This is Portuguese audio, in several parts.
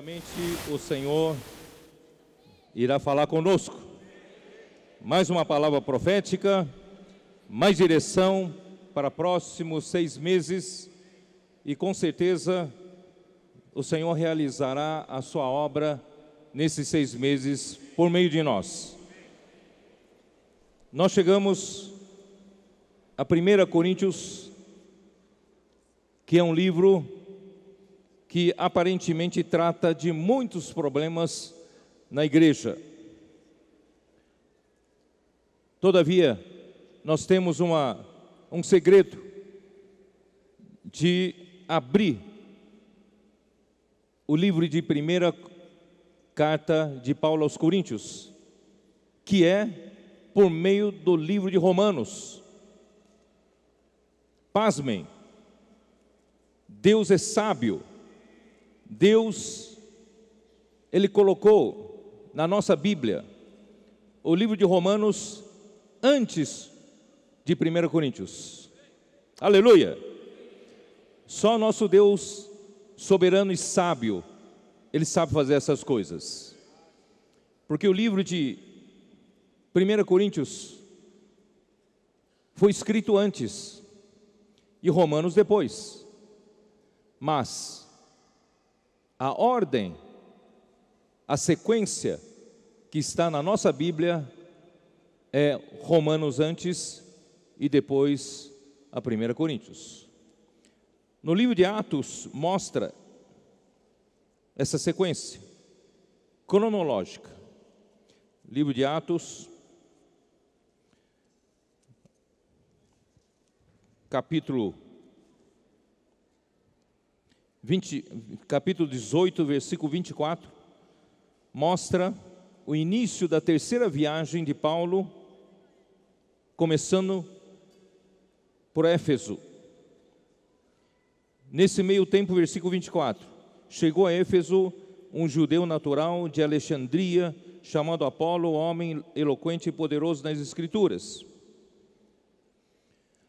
certamente o Senhor irá falar conosco. Mais uma palavra profética, mais direção para próximos seis meses e com certeza o Senhor realizará a sua obra nesses seis meses por meio de nós. Nós chegamos a 1 Coríntios, que é um livro que aparentemente trata de muitos problemas na igreja. Todavia, nós temos uma, um segredo de abrir o livro de primeira carta de Paulo aos Coríntios, que é por meio do livro de Romanos. Pasmem, Deus é sábio Deus, Ele colocou na nossa Bíblia o livro de Romanos antes de 1 Coríntios. Aleluia! Só nosso Deus soberano e sábio, Ele sabe fazer essas coisas. Porque o livro de 1 Coríntios foi escrito antes e Romanos depois. Mas a ordem, a sequência que está na nossa Bíblia é Romanos antes e depois a 1 Coríntios. No livro de Atos mostra essa sequência cronológica. Livro de Atos, capítulo 20, capítulo 18, versículo 24, mostra o início da terceira viagem de Paulo, começando por Éfeso. Nesse meio tempo, versículo 24, chegou a Éfeso um judeu natural de Alexandria, chamado Apolo, homem eloquente e poderoso nas Escrituras.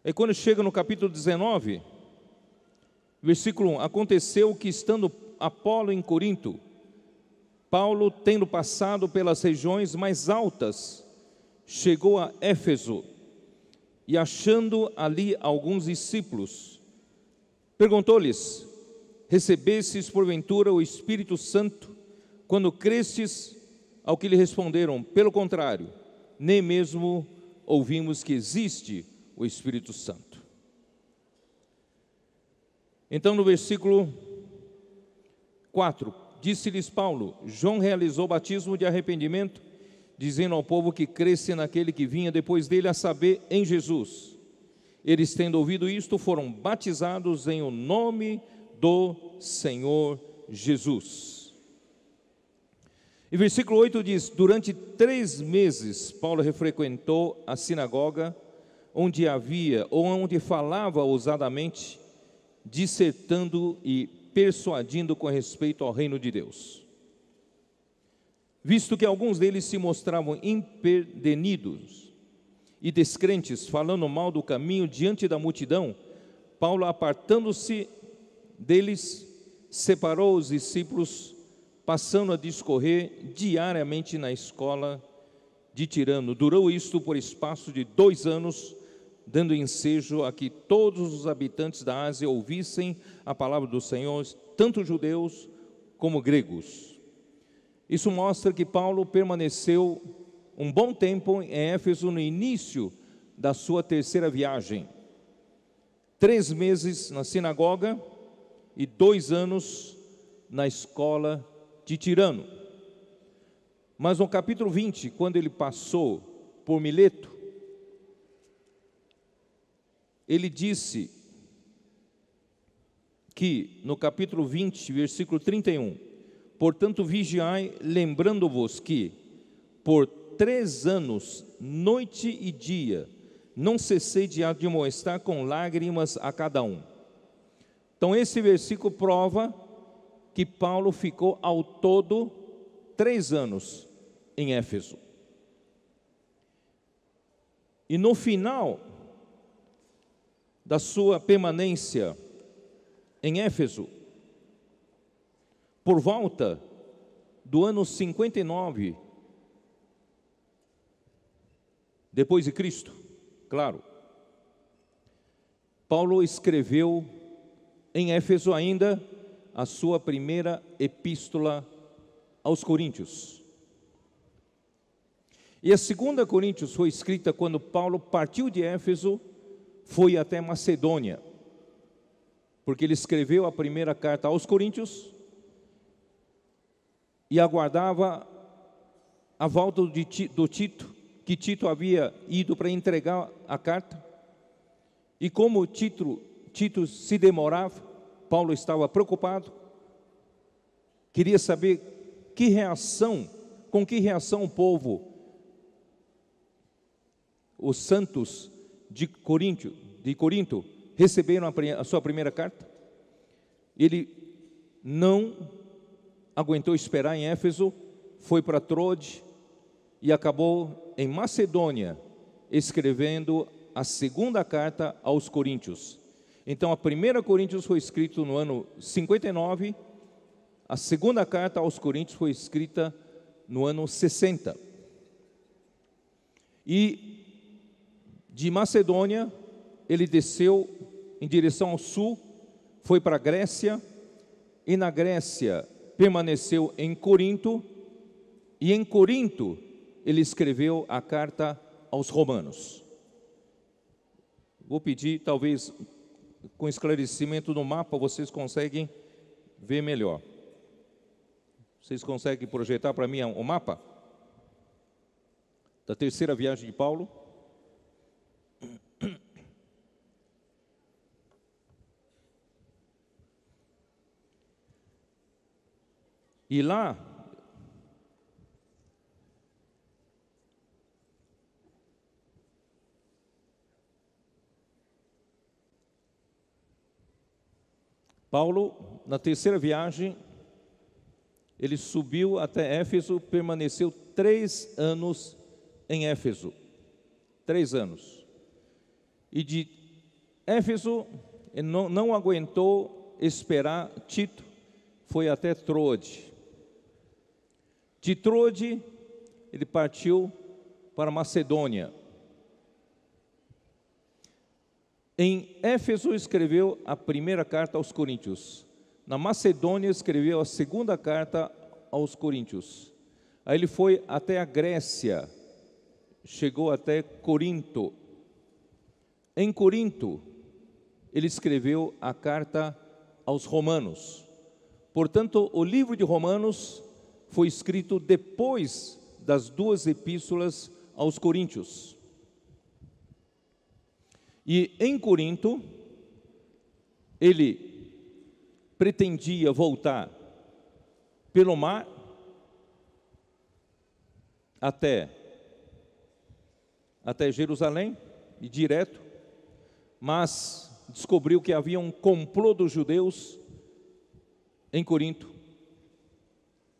E quando chega no capítulo 19, Versículo 1: Aconteceu que, estando Apolo em Corinto, Paulo, tendo passado pelas regiões mais altas, chegou a Éfeso e, achando ali alguns discípulos, perguntou-lhes: Recebestes porventura o Espírito Santo quando crestes? Ao que lhe responderam: Pelo contrário, nem mesmo ouvimos que existe o Espírito Santo. Então, no versículo 4, disse-lhes Paulo: João realizou batismo de arrependimento, dizendo ao povo que cresce naquele que vinha depois dele, a saber, em Jesus. Eles, tendo ouvido isto, foram batizados em o nome do Senhor Jesus. E versículo 8 diz: Durante três meses, Paulo refrequentou a sinagoga, onde havia, ou onde falava ousadamente, dissertando e persuadindo com respeito ao reino de Deus. Visto que alguns deles se mostravam imperdenidos e descrentes, falando mal do caminho diante da multidão, Paulo, apartando-se deles, separou os discípulos, passando a discorrer diariamente na escola de Tirano. Durou isto por espaço de dois anos, dando ensejo a que todos os habitantes da Ásia ouvissem a palavra do Senhor, tanto judeus como gregos. Isso mostra que Paulo permaneceu um bom tempo em Éfeso no início da sua terceira viagem. Três meses na sinagoga e dois anos na escola de Tirano. Mas no capítulo 20, quando ele passou por Mileto, ele disse que, no capítulo 20, versículo 31, portanto vigiai, lembrando-vos que, por três anos, noite e dia, não cessei de admoestar com lágrimas a cada um. Então, esse versículo prova que Paulo ficou ao todo três anos em Éfeso. E no final da sua permanência em Éfeso, por volta do ano 59 depois de Cristo, claro. Paulo escreveu em Éfeso ainda a sua primeira epístola aos Coríntios. E a segunda Coríntios foi escrita quando Paulo partiu de Éfeso foi até Macedônia, porque ele escreveu a primeira carta aos Coríntios e aguardava a volta do Tito, que Tito havia ido para entregar a carta. E como Tito, Tito se demorava, Paulo estava preocupado, queria saber que reação, com que reação o povo, os santos de Coríntio de Corinto receberam a sua primeira carta, ele não aguentou esperar em Éfeso, foi para Troade e acabou em Macedônia escrevendo a segunda carta aos Coríntios. Então, a primeira Coríntios foi escrita no ano 59, a segunda carta aos Coríntios foi escrita no ano 60. E de Macedônia, ele desceu em direção ao sul, foi para a Grécia, e na Grécia permaneceu em Corinto, e em Corinto ele escreveu a carta aos Romanos. Vou pedir, talvez com esclarecimento no mapa, vocês conseguem ver melhor. Vocês conseguem projetar para mim o mapa? Da terceira viagem de Paulo? E lá, Paulo, na terceira viagem, ele subiu até Éfeso, permaneceu três anos em Éfeso. Três anos. E de Éfeso, ele não, não aguentou esperar Tito, foi até Troade. De Trode, ele partiu para Macedônia. Em Éfeso escreveu a primeira carta aos Coríntios. Na Macedônia escreveu a segunda carta aos Coríntios. Aí ele foi até a Grécia, chegou até Corinto. Em Corinto, ele escreveu a carta aos Romanos. Portanto, o livro de Romanos foi escrito depois das duas epístolas aos Coríntios. E em Corinto, ele pretendia voltar pelo mar até até Jerusalém e direto, mas descobriu que havia um complô dos judeus em Corinto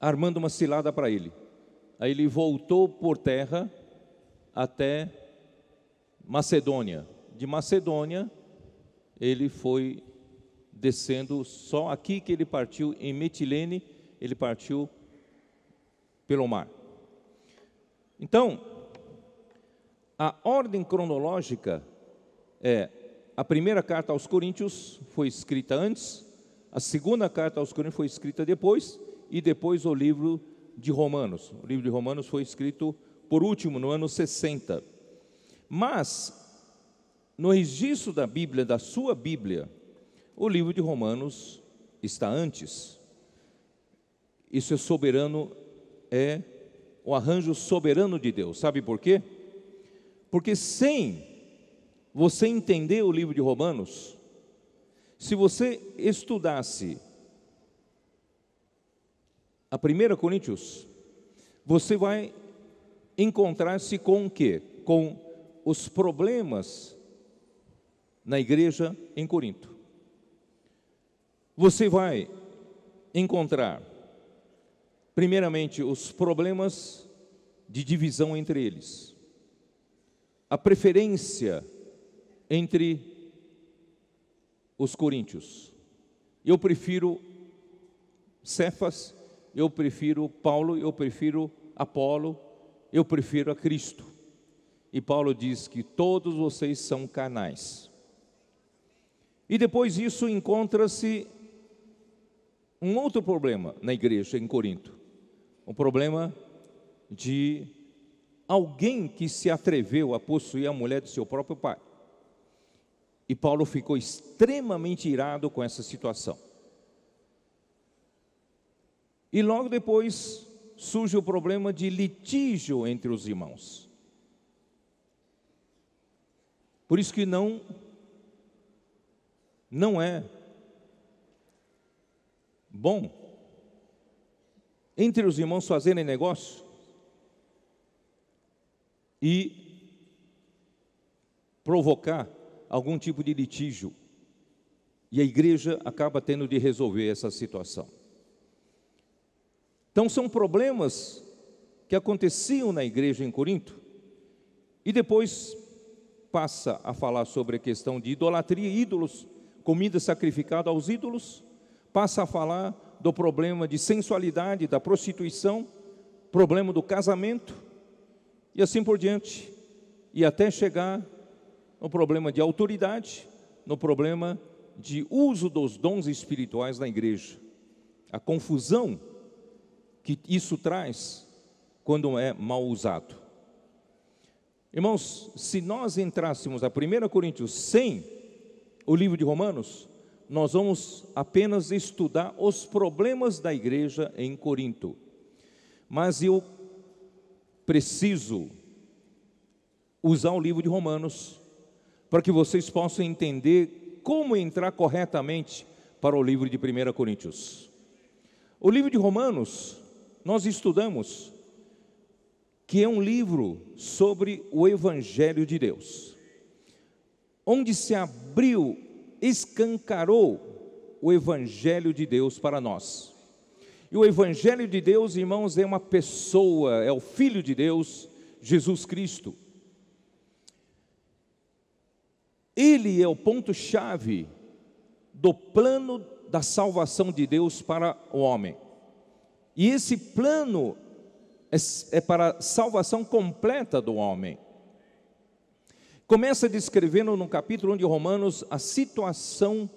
armando uma cilada para ele. Aí ele voltou por terra até Macedônia. De Macedônia, ele foi descendo, só aqui que ele partiu, em Metilene, ele partiu pelo mar. Então, a ordem cronológica é: a primeira carta aos Coríntios foi escrita antes, a segunda carta aos Coríntios foi escrita depois, e depois o livro de Romanos. O livro de Romanos foi escrito por último, no ano 60. Mas, no registro da Bíblia, da sua Bíblia, o livro de Romanos está antes. Isso é soberano, é o arranjo soberano de Deus. Sabe por quê? Porque sem você entender o livro de Romanos, se você estudasse a 1 Coríntios, você vai encontrar-se com o quê? Com os problemas na igreja em Corinto. Você vai encontrar, primeiramente, os problemas de divisão entre eles, a preferência entre os coríntios. Eu prefiro Cefas eu prefiro Paulo, eu prefiro Apolo, eu prefiro a Cristo. E Paulo diz que todos vocês são canais. E depois disso encontra-se um outro problema na igreja em Corinto. Um problema de alguém que se atreveu a possuir a mulher do seu próprio pai. E Paulo ficou extremamente irado com essa situação. E logo depois surge o problema de litígio entre os irmãos. Por isso que não não é bom entre os irmãos fazerem negócio e provocar algum tipo de litígio. E a igreja acaba tendo de resolver essa situação. Então são problemas que aconteciam na igreja em Corinto. E depois passa a falar sobre a questão de idolatria, ídolos, comida sacrificada aos ídolos, passa a falar do problema de sensualidade, da prostituição, problema do casamento e assim por diante, e até chegar no problema de autoridade, no problema de uso dos dons espirituais na igreja. A confusão que isso traz quando é mal usado. Irmãos, se nós entrássemos a 1 Coríntios sem o livro de Romanos, nós vamos apenas estudar os problemas da igreja em Corinto. Mas eu preciso usar o livro de Romanos para que vocês possam entender como entrar corretamente para o livro de 1 Coríntios. O livro de Romanos nós estudamos, que é um livro sobre o Evangelho de Deus, onde se abriu, escancarou o Evangelho de Deus para nós. E o Evangelho de Deus, irmãos, é uma pessoa, é o Filho de Deus, Jesus Cristo. Ele é o ponto-chave do plano da salvação de Deus para o homem. E esse plano é, é, para a salvação completa do homem. Começa descrevendo no capítulo 1 de Romanos a situação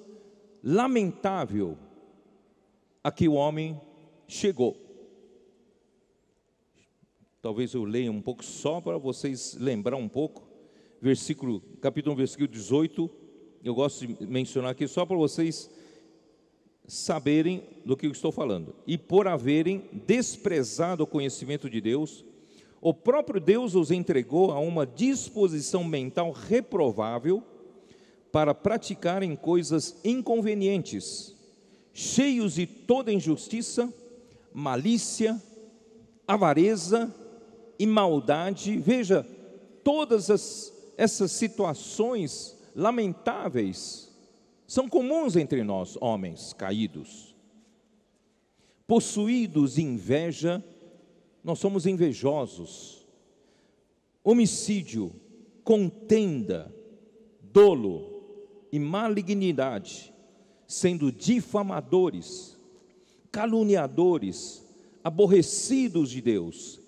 lamentável a que o homem chegou. Talvez eu leia um pouco só para vocês lembrar um pouco. Versículo, capítulo 1, versículo 18. Eu gosto de mencionar aqui só para vocês saberem do que eu estou falando, e por haverem desprezado o conhecimento de Deus, o próprio Deus os entregou a uma disposição mental reprovável para praticarem coisas inconvenientes, cheios de toda injustiça, malícia, avareza e maldade. Veja, todas as, essas situações lamentáveis são comuns entre nós, homens caídos. Possuídos de inveja, nós somos invejosos. Homicídio, contenda, dolo e malignidade, sendo difamadores, caluniadores, aborrecidos de Deus,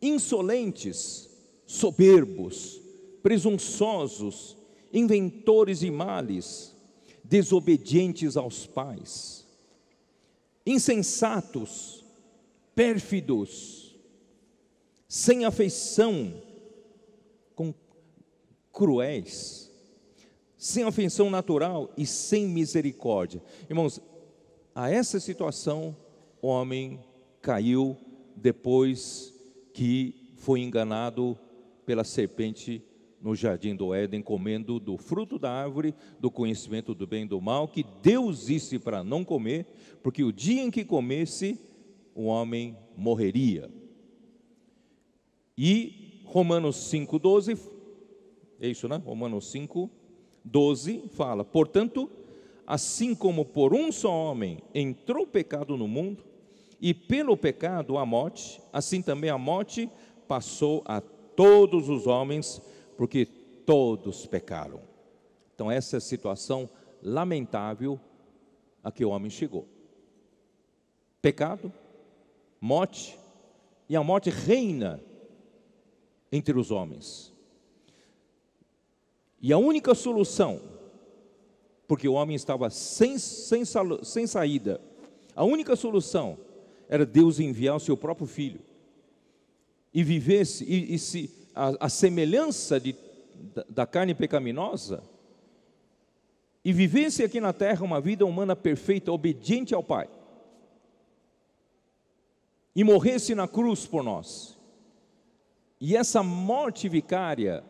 insolentes, soberbos, presunçosos, inventores de males, desobedientes aos pais, insensatos, pérfidos, sem afeição, com, cruéis, sem afeição natural e sem misericórdia. Irmãos, a essa situação o homem caiu depois que foi enganado pela serpente no jardim do Éden, comendo do fruto da árvore do conhecimento do bem e do mal, que Deus disse para não comer, porque o dia em que comesse, o homem morreria. E Romanos 5,12, é isso, né? Romanos 5, 12 fala: Portanto, assim como por um só homem entrou o pecado no mundo, e pelo pecado a morte, assim também a morte passou a todos os homens, porque todos pecaram. Então, essa é a situação lamentável a que o homem chegou: pecado, morte, e a morte reina entre os homens. E a única solução, porque o homem estava sem, sem, sem saída, a única solução era Deus enviar o seu próprio filho e vivesse e, e se a, a semelhança de, da, da carne pecaminosa e vivesse aqui na terra uma vida humana perfeita, obediente ao Pai, e morresse na cruz por nós. E essa morte vicária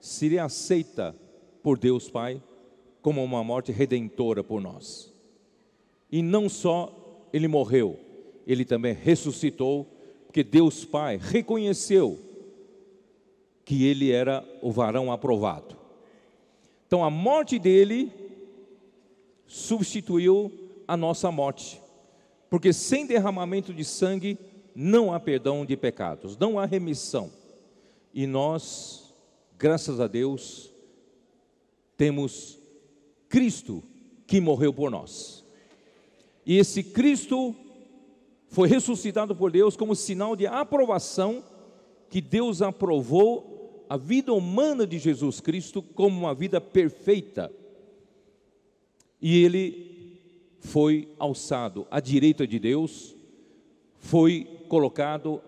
seria aceita por Deus Pai como uma morte redentora por nós. E não só ele morreu, ele também ressuscitou, porque Deus Pai reconheceu que ele era o varão aprovado. Então a morte dele substituiu a nossa morte, porque sem derramamento de sangue não há perdão de pecados, não há remissão. E nós, graças a Deus, temos Cristo que morreu por nós. E esse Cristo foi ressuscitado por Deus como sinal de aprovação que Deus aprovou a vida humana de Jesus Cristo como uma vida perfeita. E ele foi alçado à direita de Deus, foi colocado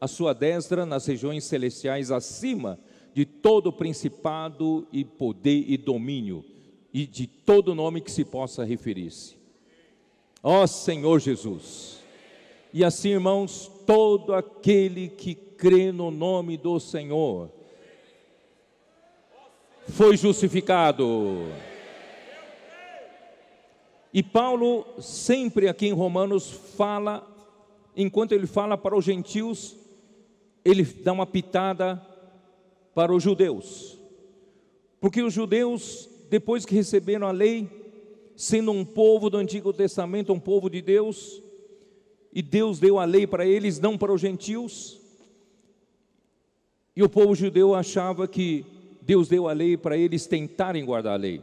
a sua destra nas regiões celestiais acima de todo principado e poder e domínio e de todo nome que se possa referir-se. Ó Senhor Jesus. E assim, irmãos, todo aquele que crê no nome do Senhor, foi justificado. E Paulo, sempre aqui em Romanos, fala, enquanto ele fala para os gentios, ele dá uma pitada para os judeus. Porque os judeus, depois que receberam a lei, sendo um povo do Antigo Testamento, um povo de Deus, e Deus deu a lei para eles, não para os gentios, e o povo judeu achava que Deus deu a lei para eles tentarem guardar a lei.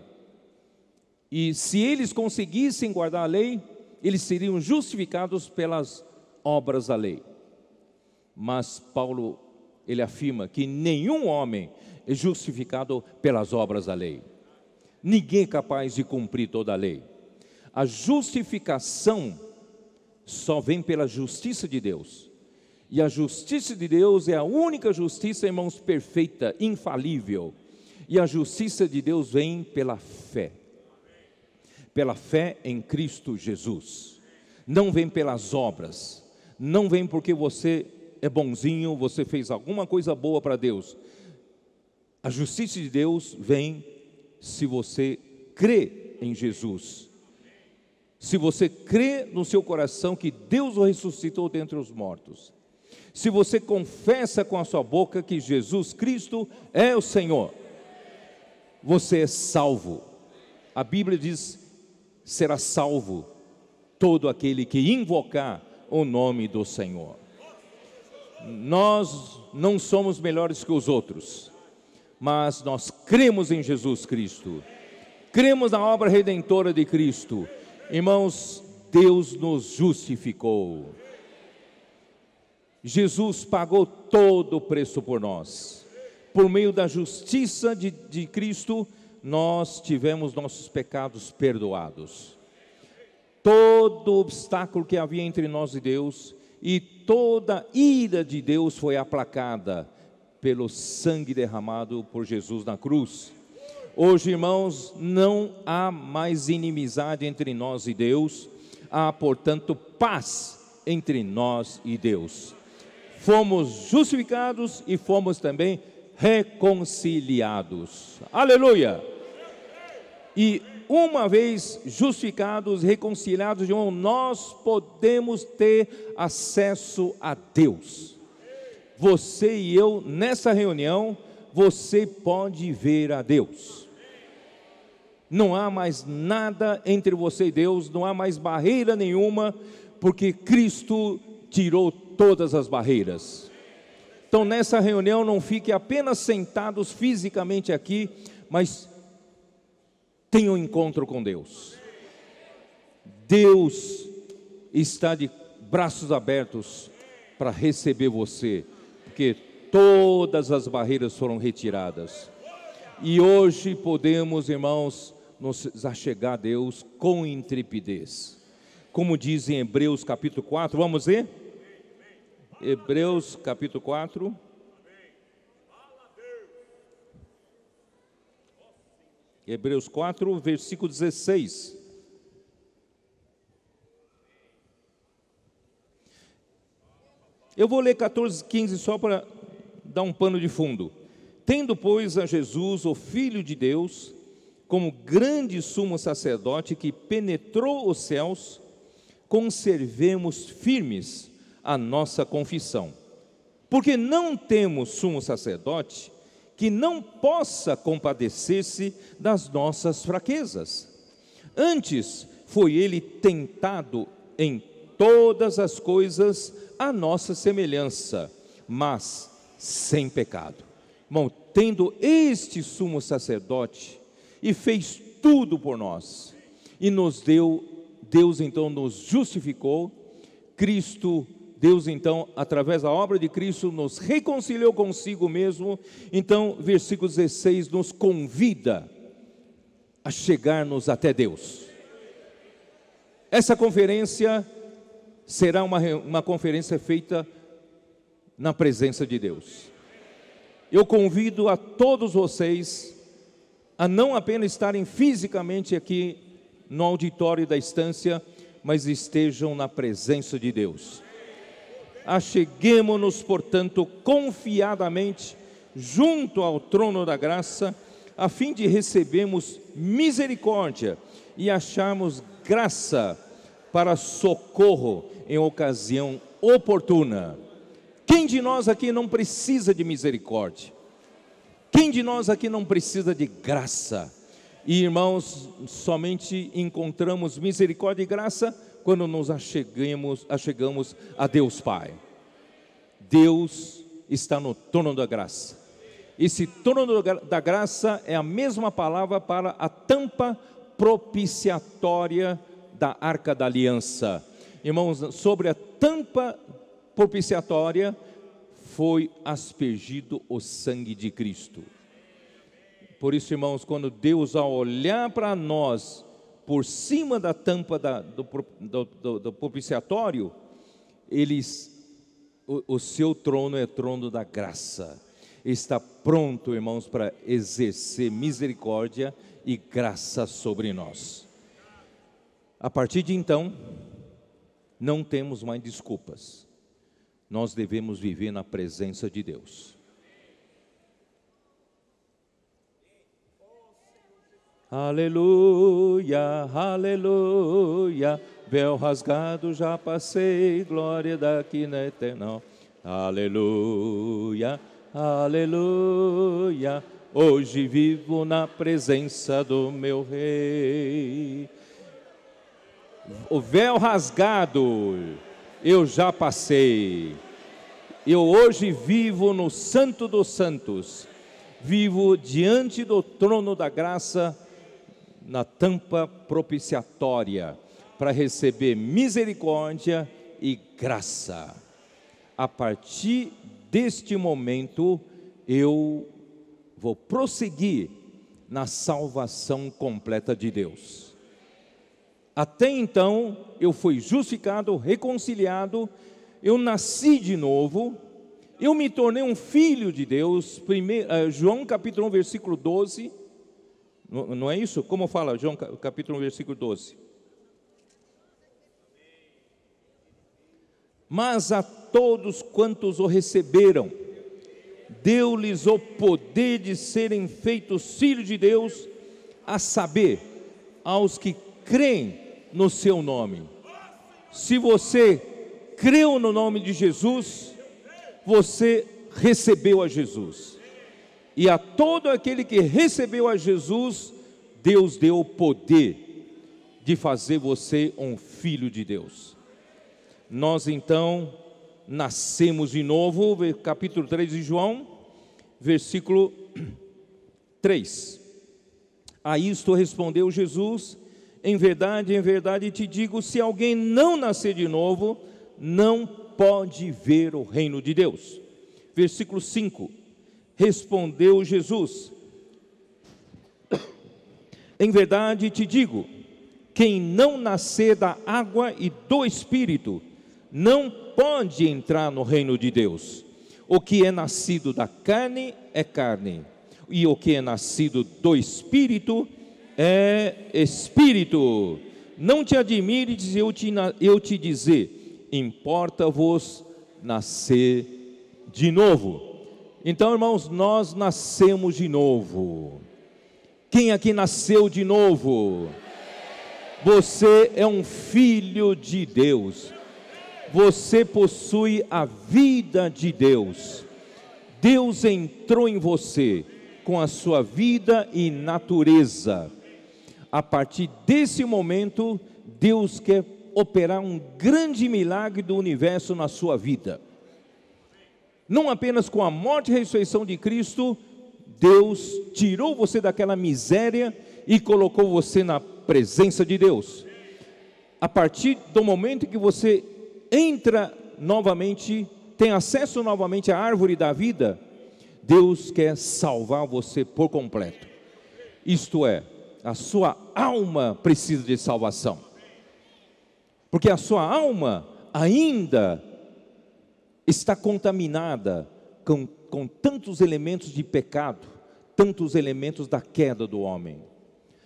E se eles conseguissem guardar a lei, eles seriam justificados pelas obras da lei. Mas Paulo, ele afirma que nenhum homem é justificado pelas obras da lei. Ninguém é capaz de cumprir toda a lei. A justificação só vem pela justiça de Deus. E a justiça de Deus é a única justiça, irmãos, perfeita, infalível. E a justiça de Deus vem pela fé. Pela fé em Cristo Jesus. Não vem pelas obras. Não vem porque você é bonzinho, você fez alguma coisa boa para Deus. A justiça de Deus vem se você crê em Jesus. Se você crê no seu coração que Deus o ressuscitou dentre os mortos se você confessa com a sua boca que Jesus Cristo é o Senhor, você é salvo. A Bíblia diz: será salvo todo aquele que invocar o nome do Senhor. Nós não somos melhores que os outros, mas nós cremos em Jesus Cristo, cremos na obra redentora de Cristo. Irmãos, Deus nos justificou. Jesus pagou todo o preço por nós. Por meio da justiça de, de Cristo, nós tivemos nossos pecados perdoados. Todo obstáculo que havia entre nós e Deus e toda ira de Deus foi aplacada pelo sangue derramado por Jesus na cruz. Hoje, irmãos, não há mais inimizade entre nós e Deus, há, portanto, paz entre nós e Deus fomos justificados e fomos também reconciliados. Aleluia! E uma vez justificados, reconciliados, João, nós podemos ter acesso a Deus. Você e eu, nessa reunião, você pode ver a Deus. Não há mais nada entre você e Deus, não há mais barreira nenhuma, porque Cristo tirou todas as barreiras. Então, nessa reunião, não fiquem apenas sentados fisicamente aqui, mas tenham um encontro com Deus. Deus está de braços abertos para receber você, porque todas as barreiras foram retiradas. E hoje podemos, irmãos, nos achegar a Deus com intrepidez. Como diz em Hebreus capítulo 4, vamos ver? Hebreus capítulo 4. Hebreus 4, versículo 16. Eu vou ler 14, 15 só para dar um pano de fundo. Tendo, pois, a Jesus, o Filho de Deus, como grande sumo sacerdote que penetrou os céus, conservemos firmes a nossa confissão. Porque não temos sumo sacerdote que não possa compadecer-se das nossas fraquezas. Antes foi ele tentado em todas as coisas à nossa semelhança, mas sem pecado. Irmão, tendo este sumo sacerdote e fez tudo por nós, e nos deu, Deus então nos justificou, Cristo Deus então, através da obra de Cristo, nos reconciliou consigo mesmo. Então, versículo 16 nos convida a chegarmos até Deus. Essa conferência será uma, uma conferência feita na presença de Deus. Eu convido a todos vocês a não apenas estarem fisicamente aqui no auditório da estância, mas estejam na presença de Deus acheguemo-nos, portanto, confiadamente junto ao trono da graça, a fim de recebermos misericórdia e acharmos graça para socorro em ocasião oportuna. Quem de nós aqui não precisa de misericórdia? Quem de nós aqui não precisa de graça? E irmãos, somente encontramos misericórdia e graça quando nos achegamos, achegamos a Deus Pai. Deus está no trono da graça. Esse trono da graça é a mesma palavra para a tampa propiciatória da arca da aliança. Irmãos, sobre a tampa propiciatória foi aspergido o sangue de Cristo. Por isso, irmãos, quando Deus, ao olhar para nós, por cima da tampa da, do, do, do, do propiciatório, eles, o, o seu trono é trono da graça. Está pronto, irmãos, para exercer misericórdia e graça sobre nós. A partir de então, não temos mais desculpas. Nós devemos viver na presença de Deus. Aleluia, aleluia, véu rasgado já passei, glória daqui na né, eternal. Aleluia, aleluia, hoje vivo na presença do meu Rei. O véu rasgado eu já passei, eu hoje vivo no Santo dos Santos, vivo diante do trono da graça na tampa propiciatória para receber misericórdia e graça. A partir deste momento, eu vou prosseguir na salvação completa de Deus. Até então, eu fui justificado, reconciliado, eu nasci de novo, eu me tornei um filho de Deus. Primeiro, eh, João capítulo 1, versículo 12, não é isso? Como fala João capítulo 1, versículo 12? Mas a todos quantos o receberam, deu-lhes o poder de serem feitos filhos de Deus, a saber, aos que creem no seu nome. Se você creu no nome de Jesus, você recebeu a Jesus e a todo aquele que recebeu a Jesus, Deus deu o poder de fazer você um filho de Deus. Nós então nascemos de novo, capítulo 3 de João, versículo 3. A isto respondeu Jesus: Em verdade, em verdade te digo, se alguém não nascer de novo, não pode ver o reino de Deus. Versículo 5: Respondeu Jesus: Em verdade te digo, quem não nascer da água e do espírito não pode entrar no reino de Deus. O que é nascido da carne é carne, e o que é nascido do espírito é espírito. Não te admires eu te, eu te dizer, importa-vos nascer de novo. Então, irmãos, nós nascemos de novo. Quem aqui nasceu de novo? Você é um filho de Deus. Você possui a vida de Deus. Deus entrou em você com a sua vida e natureza. A partir desse momento, Deus quer operar um grande milagre do universo na sua vida não apenas com a morte e ressurreição de Cristo, Deus tirou você daquela miséria e colocou você na presença de Deus. A partir do momento que você entra novamente, tem acesso novamente à árvore da vida, Deus quer salvar você por completo. Isto é, a sua alma precisa de salvação. Porque a sua alma ainda está contaminada com, com tantos elementos de pecado, tantos elementos da queda do homem.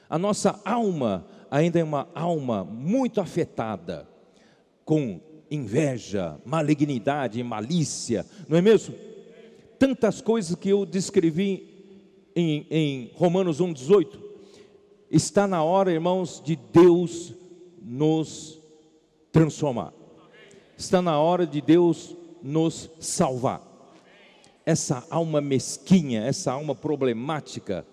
A nossa alma ainda é uma alma muito afetada com inveja, malignidade, malícia, não é mesmo? Tantas coisas que eu descrevi em, em Romanos 1,18. Está na hora, irmãos, de Deus nos transformar. Está na hora de Deus nos salvar. Essa alma mesquinha, essa alma problemática,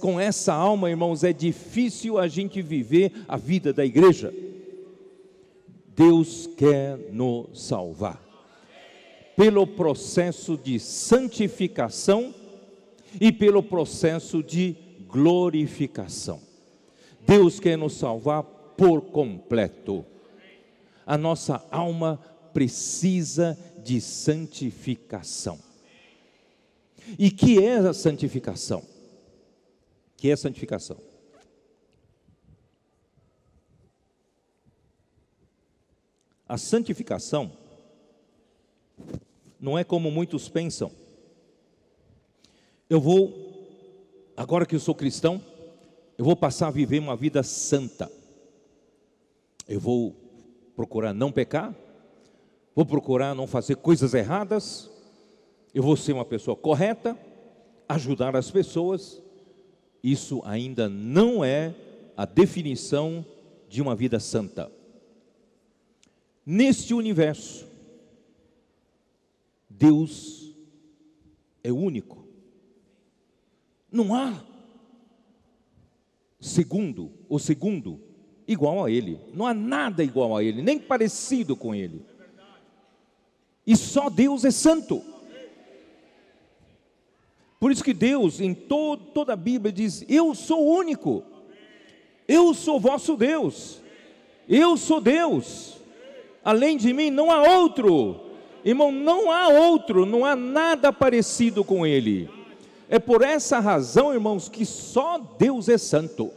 com essa alma, irmãos, é difícil a gente viver a vida da igreja. Deus quer nos salvar pelo processo de santificação e pelo processo de glorificação. Deus quer nos salvar por completo. A nossa alma precisa de santificação. E que é a santificação? Que é a santificação? A santificação não é como muitos pensam. Eu vou, agora que eu sou cristão, eu vou passar a viver uma vida santa. Eu vou procurar não pecar, vou procurar não fazer coisas erradas, eu vou ser uma pessoa correta, ajudar as pessoas. Isso ainda não é a definição de uma vida santa. Neste universo, Deus é único. Não há segundo ou segundo igual a Ele. Não há nada igual a Ele, nem parecido com Ele. E só Deus é santo. Por isso que Deus, em toda a Bíblia, diz: Eu sou único. Eu sou vosso Deus. Eu sou Deus. Além de mim não há outro. Irmão, não há outro, não há nada parecido com ele. É por essa razão, irmãos, que só Deus é santo.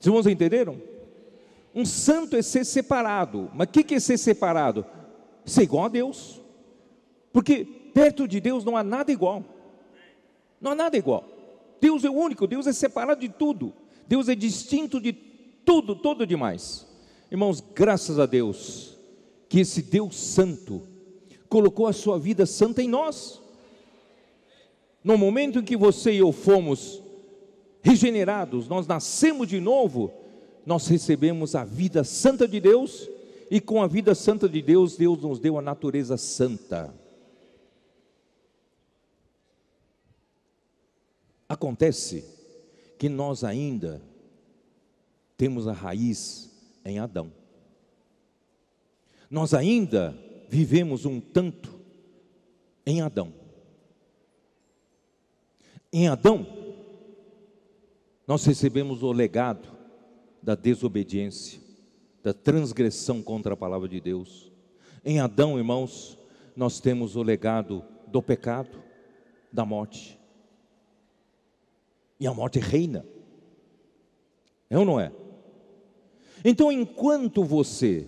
Os irmãos entenderam? Um santo é ser separado. Mas o que, que é ser separado? ser igual a Deus. Porque perto de Deus não há nada igual. Não há nada igual. Deus é único, Deus é separado de tudo. Deus é distinto de tudo, todo demais. Irmãos, graças a Deus que esse Deus santo colocou a sua vida santa em nós. No momento em que você e eu fomos regenerados, nós nascemos de novo, nós recebemos a vida santa de Deus e com a vida santa de Deus, Deus nos deu a natureza santa. Acontece que nós ainda temos a raiz em Adão. Nós ainda vivemos um tanto em Adão. Em Adão, nós recebemos o legado da desobediência da transgressão contra a palavra de Deus. Em Adão, irmãos, nós temos o legado do pecado, da morte. E a morte reina. É ou não é? Então, enquanto você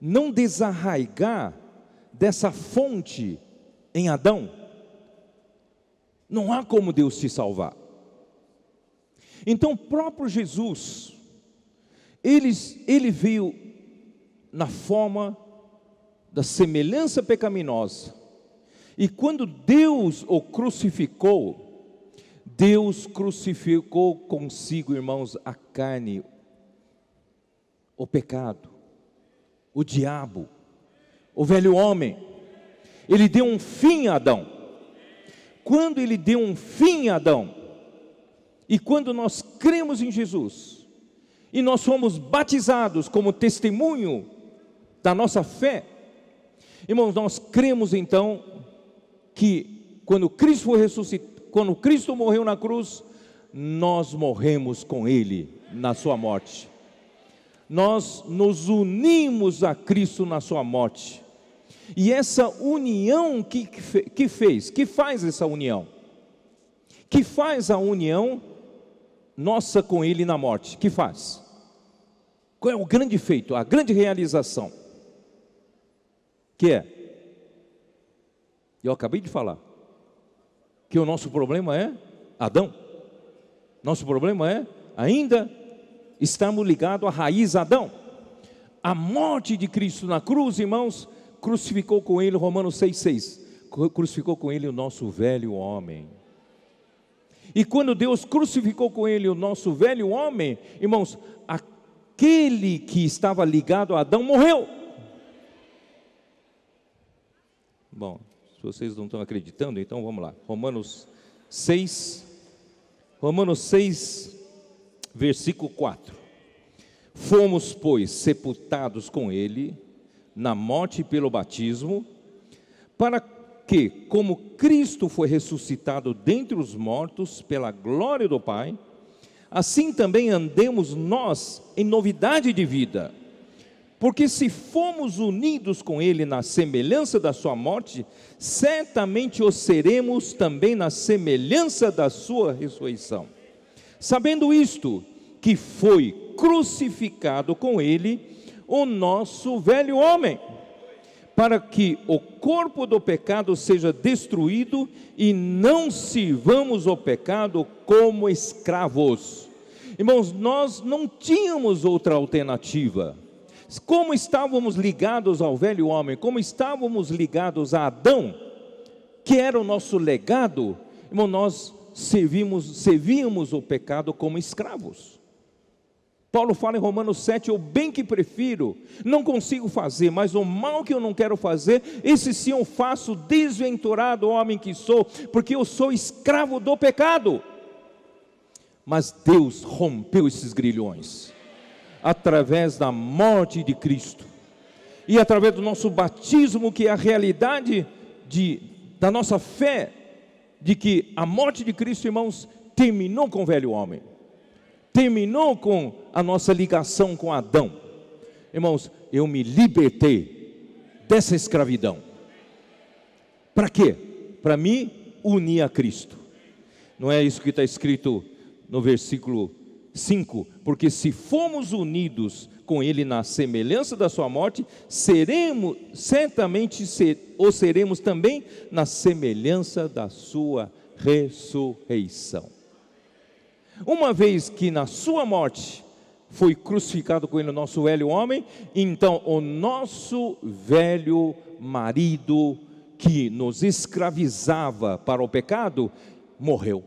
não desarraigar dessa fonte em Adão, não há como Deus te salvar. Então, próprio Jesus, eles, ele veio na forma da semelhança pecaminosa. E quando Deus o crucificou, Deus crucificou consigo, irmãos, a carne, o pecado, o diabo, o velho homem. Ele deu um fim a Adão. Quando ele deu um fim a Adão, e quando nós cremos em Jesus, e nós fomos batizados como testemunho da nossa fé. Irmãos, nós cremos então que quando Cristo foi quando Cristo morreu na cruz, nós morremos com ele na sua morte. Nós nos unimos a Cristo na sua morte. E essa união que, que fez, que faz essa união? Que faz a união nossa com ele na morte? Que faz? Qual é o grande feito, a grande realização? Que é, eu acabei de falar, que o nosso problema é Adão. Nosso problema é ainda estamos ligados à raiz Adão. A morte de Cristo na cruz, irmãos, crucificou com ele, Romanos 6,6, crucificou com ele o nosso velho homem. E quando Deus crucificou com ele o nosso velho homem, irmãos, a aquele que estava ligado a Adão morreu. Bom, se vocês não estão acreditando, então vamos lá. Romanos 6, Romanos 6, versículo 4. Fomos, pois, sepultados com ele na morte pelo batismo, para que, como Cristo foi ressuscitado dentre os mortos pela glória do Pai, assim também andemos nós em novidade de vida. Porque se fomos unidos com Ele na semelhança da Sua morte, certamente o seremos também na semelhança da Sua ressurreição. Sabendo isto, que foi crucificado com Ele o nosso velho homem para que o corpo do pecado seja destruído e não sirvamos o pecado como escravos. Irmãos, nós não tínhamos outra alternativa. Como estávamos ligados ao velho homem, como estávamos ligados a Adão, que era o nosso legado, irmão, nós servimos, servíamos o pecado como escravos. Paulo fala em Romanos 7, eu bem que prefiro, não consigo fazer, mas o mal que eu não quero fazer, esse sim eu faço, desventurado homem que sou, porque eu sou escravo do pecado. Mas Deus rompeu esses grilhões, através da morte de Cristo, e através do nosso batismo, que é a realidade de, da nossa fé, de que a morte de Cristo, irmãos, terminou com o velho homem terminou com a nossa ligação com Adão. Irmãos, eu me libertei dessa escravidão. Para quê? Para me unir a Cristo. Não é isso que está escrito no versículo 5: Porque se formos unidos com Ele na semelhança da Sua morte, seremos, certamente ser, ou seremos também na semelhança da Sua ressurreição. Uma vez que na sua morte foi crucificado com ele o nosso velho homem, então o nosso velho marido que nos escravizava para o pecado morreu.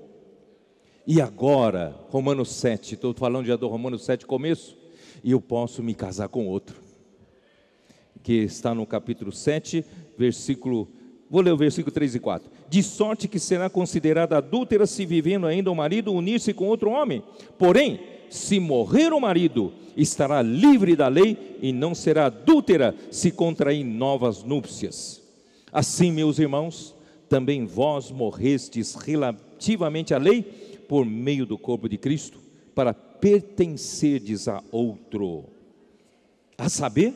E agora, Romanos 7, estou falando já do Romanos 7, começo, e eu posso me casar com outro. Que está no capítulo 7, versículo Vou ler o versículo 3 e 4. De sorte que será considerada adúltera se vivendo ainda o marido unir-se com outro homem. Porém, se morrer o marido, estará livre da lei e não será adúltera se contrair novas núpcias. Assim, meus irmãos, também vós morrestes relativamente à lei por meio do corpo de Cristo, para pertencerdes a outro. A saber,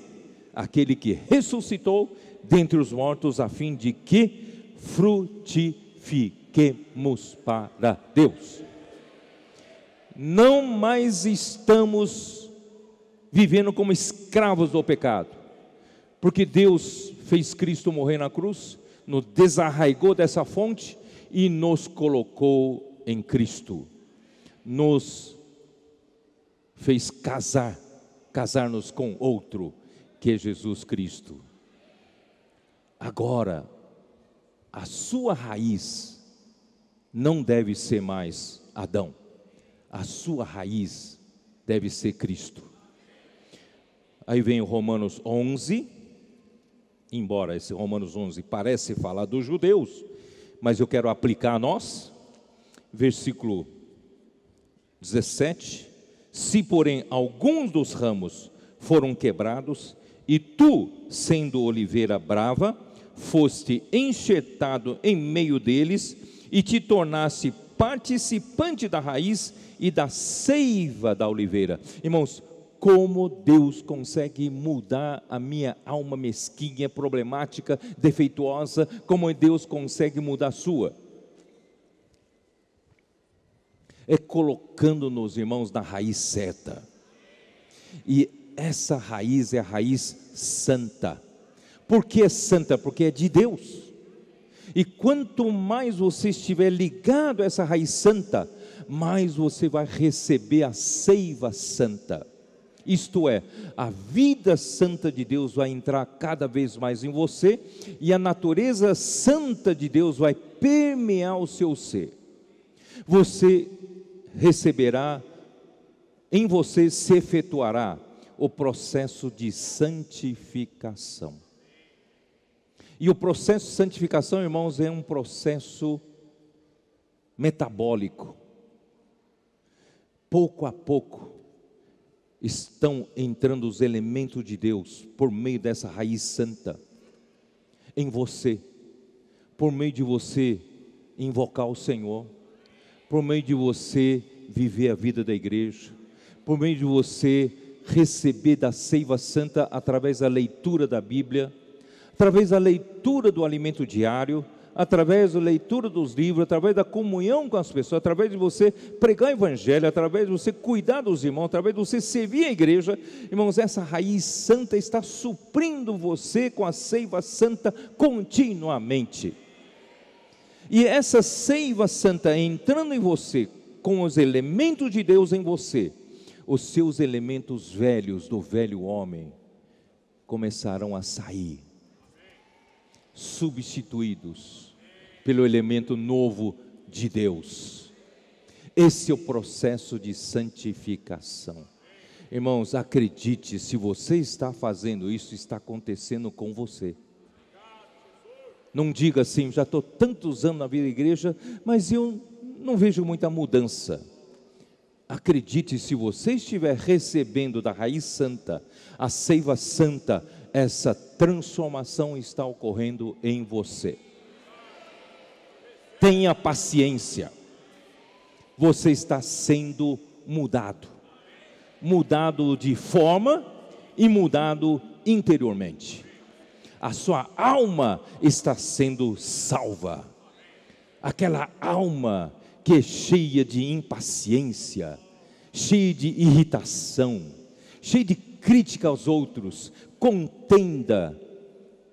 aquele que ressuscitou dentre os mortos, a fim de que frutifiquemos para Deus. Não mais estamos vivendo como escravos do pecado, porque Deus fez Cristo morrer na cruz, nos desarraigou dessa fonte e nos colocou em Cristo, nos fez casar, casar-nos com outro, que é Jesus Cristo. Agora, a sua raiz não deve ser mais Adão, a sua raiz deve ser Cristo. Aí vem o Romanos 11, embora esse Romanos 11 parece falar dos judeus, mas eu quero aplicar a nós, versículo 17: Se, porém, alguns dos ramos foram quebrados, e tu, sendo oliveira brava, foste enxertado em meio deles e te tornaste participante da raiz e da seiva da oliveira. Irmãos, como Deus consegue mudar a minha alma mesquinha, problemática, defeituosa, como Deus consegue mudar a sua? É colocando-nos, irmãos, na raiz certa. E essa raiz é a raiz santa por que é santa? Porque é de Deus. E quanto mais você estiver ligado a essa raiz santa, mais você vai receber a seiva santa. Isto é, a vida santa de Deus vai entrar cada vez mais em você e a natureza santa de Deus vai permear o seu ser. Você receberá, em você se efetuará o processo de santificação. E o processo de santificação, irmãos, é um processo metabólico. Pouco a pouco estão entrando os elementos de Deus por meio dessa raiz santa em você, por meio de você invocar o Senhor, por meio de você viver a vida da igreja, por meio de você receber da seiva santa através da leitura da Bíblia através da leitura do alimento diário, através da leitura dos livros, através da comunhão com as pessoas, através de você pregar o evangelho, através de você cuidar dos irmãos, através de você servir a igreja, irmãos, essa raiz santa está suprindo você com a seiva santa continuamente. E essa seiva santa entrando em você, com os elementos de Deus em você, os seus elementos velhos do velho homem começarão a sair substituídos pelo elemento novo de Deus. Esse é o processo de santificação. Irmãos, acredite, se você está fazendo isso, está acontecendo com você. Não diga assim, já estou tantos anos na vida da igreja, mas eu não vejo muita mudança. Acredite, se você estiver recebendo da raiz santa, a seiva santa, essa transformação está ocorrendo em você. Tenha paciência. Você está sendo mudado. Mudado de forma e mudado interiormente. A sua alma está sendo salva. Aquela alma que é cheia de impaciência, cheia de irritação, cheia de crítica aos outros, contenda.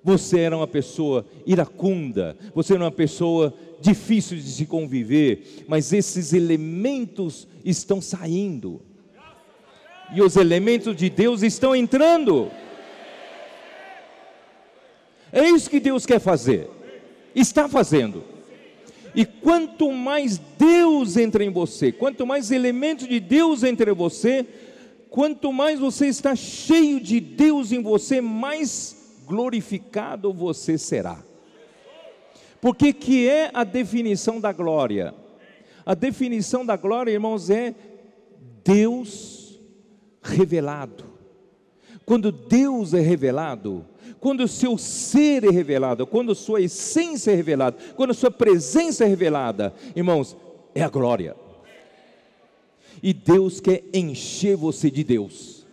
Você era uma pessoa iracunda, você era uma pessoa difícil de se conviver, mas esses elementos estão saindo. E os elementos de Deus estão entrando. É isso que Deus quer fazer. Está fazendo. E quanto mais Deus entra em você, quanto mais elementos de Deus entra em você, quanto mais você está cheio de Deus em você, mais glorificado você será. Porque que é a definição da glória? A definição da glória, irmãos, é Deus revelado. Quando Deus é revelado, quando o seu ser é revelado, quando sua essência é revelada, quando sua presença é revelada, irmãos, é a glória. E Deus quer encher você de Deus,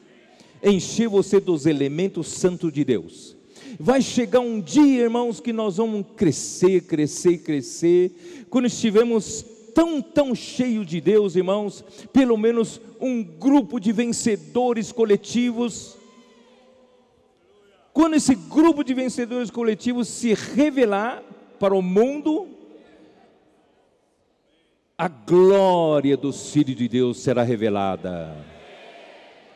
encher você dos elementos santos de Deus. Vai chegar um dia, irmãos, que nós vamos crescer, crescer, crescer. Quando estivermos tão, tão cheio de Deus, irmãos, pelo menos um grupo de vencedores coletivos. Quando esse grupo de vencedores coletivos se revelar para o mundo, a glória do Filho de Deus será revelada.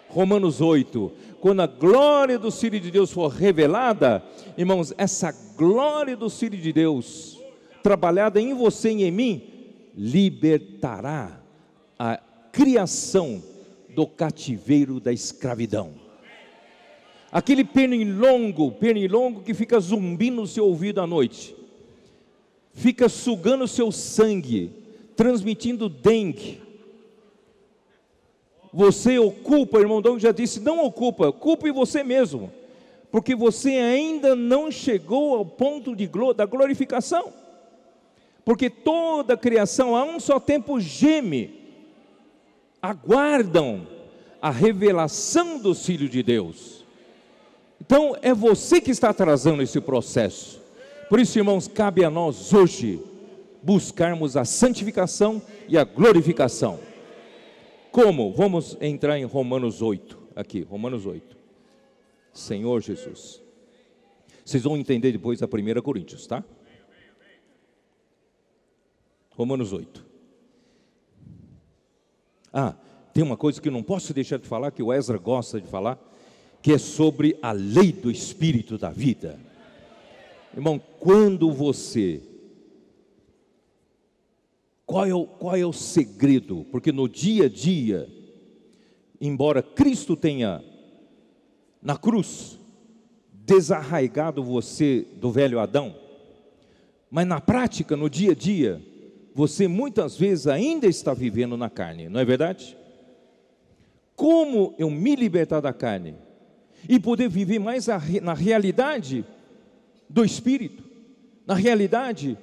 Romanos 8: quando a glória do Filho de Deus for revelada, irmãos, essa glória do Filho de Deus, trabalhada em você e em mim, libertará a criação do cativeiro da escravidão. Aquele pernilongo, pernilongo que fica zumbindo no seu ouvido à noite, fica sugando o seu sangue, transmitindo dengue. Você ocupa, irmão Doug já disse, não ocupa, culpe você mesmo, porque você ainda não chegou ao ponto de glor, da glorificação. Porque toda a criação a um só tempo geme, aguardam a revelação do Filho de Deus. Então é você que está atrasando esse processo. Por isso, irmãos, cabe a nós hoje buscarmos a santificação e a glorificação. Como? Vamos entrar em Romanos 8, aqui, Romanos 8. Senhor Jesus. Vocês vão entender depois a 1 Coríntios, tá? Romanos 8. Ah, tem uma coisa que não posso deixar de falar, que o Ezra gosta de falar, que é sobre a lei do espírito da vida. Irmão, quando você qual é, o, qual é o segredo? Porque no dia a dia, embora Cristo tenha na cruz desarraigado você do velho Adão, mas na prática, no dia a dia, você muitas vezes ainda está vivendo na carne, não é verdade? Como eu me libertar da carne e poder viver mais a, na realidade do Espírito, na realidade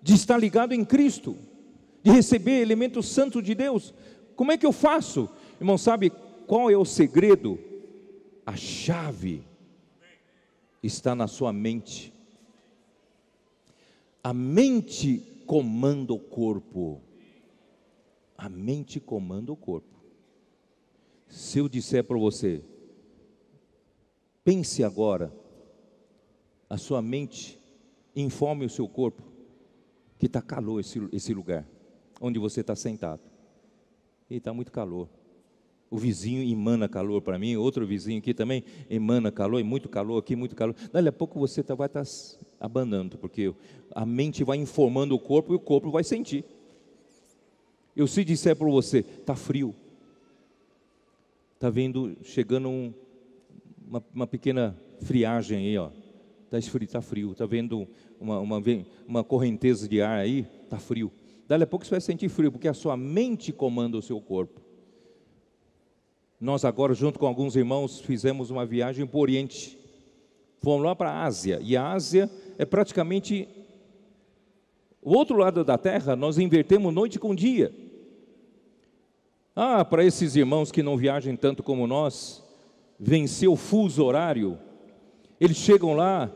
de estar ligado em Cristo? de receber elemento santo de Deus. Como é que eu faço? Irmão, sabe qual é o segredo? A chave está na sua mente. A mente comanda o corpo. A mente comanda o corpo. Se eu disser para você, pense agora, a sua mente informe o seu corpo que está calor esse, esse lugar onde você está sentado. E está muito calor. O vizinho emana calor para mim, outro vizinho aqui também emana calor, e muito calor aqui, muito calor. Daqui a pouco você tá, vai estar tá abanando, porque a mente vai informando o corpo e o corpo vai sentir. Eu se disser para você, está frio, está vendo, chegando um, uma, uma, pequena friagem aí, ó. Está esfrio, tá frio, está vendo uma, uma, uma correnteza de ar aí, está frio. Dali a pouco você vai sentir frio, porque a sua mente comanda o seu corpo. Nós agora, junto com alguns irmãos, fizemos uma viagem para o Oriente. Fomos lá para a Ásia. E a Ásia é praticamente o outro lado da terra, nós invertemos noite com dia. Ah, para esses irmãos que não viajam tanto como nós, vencer o fuso horário, eles chegam lá,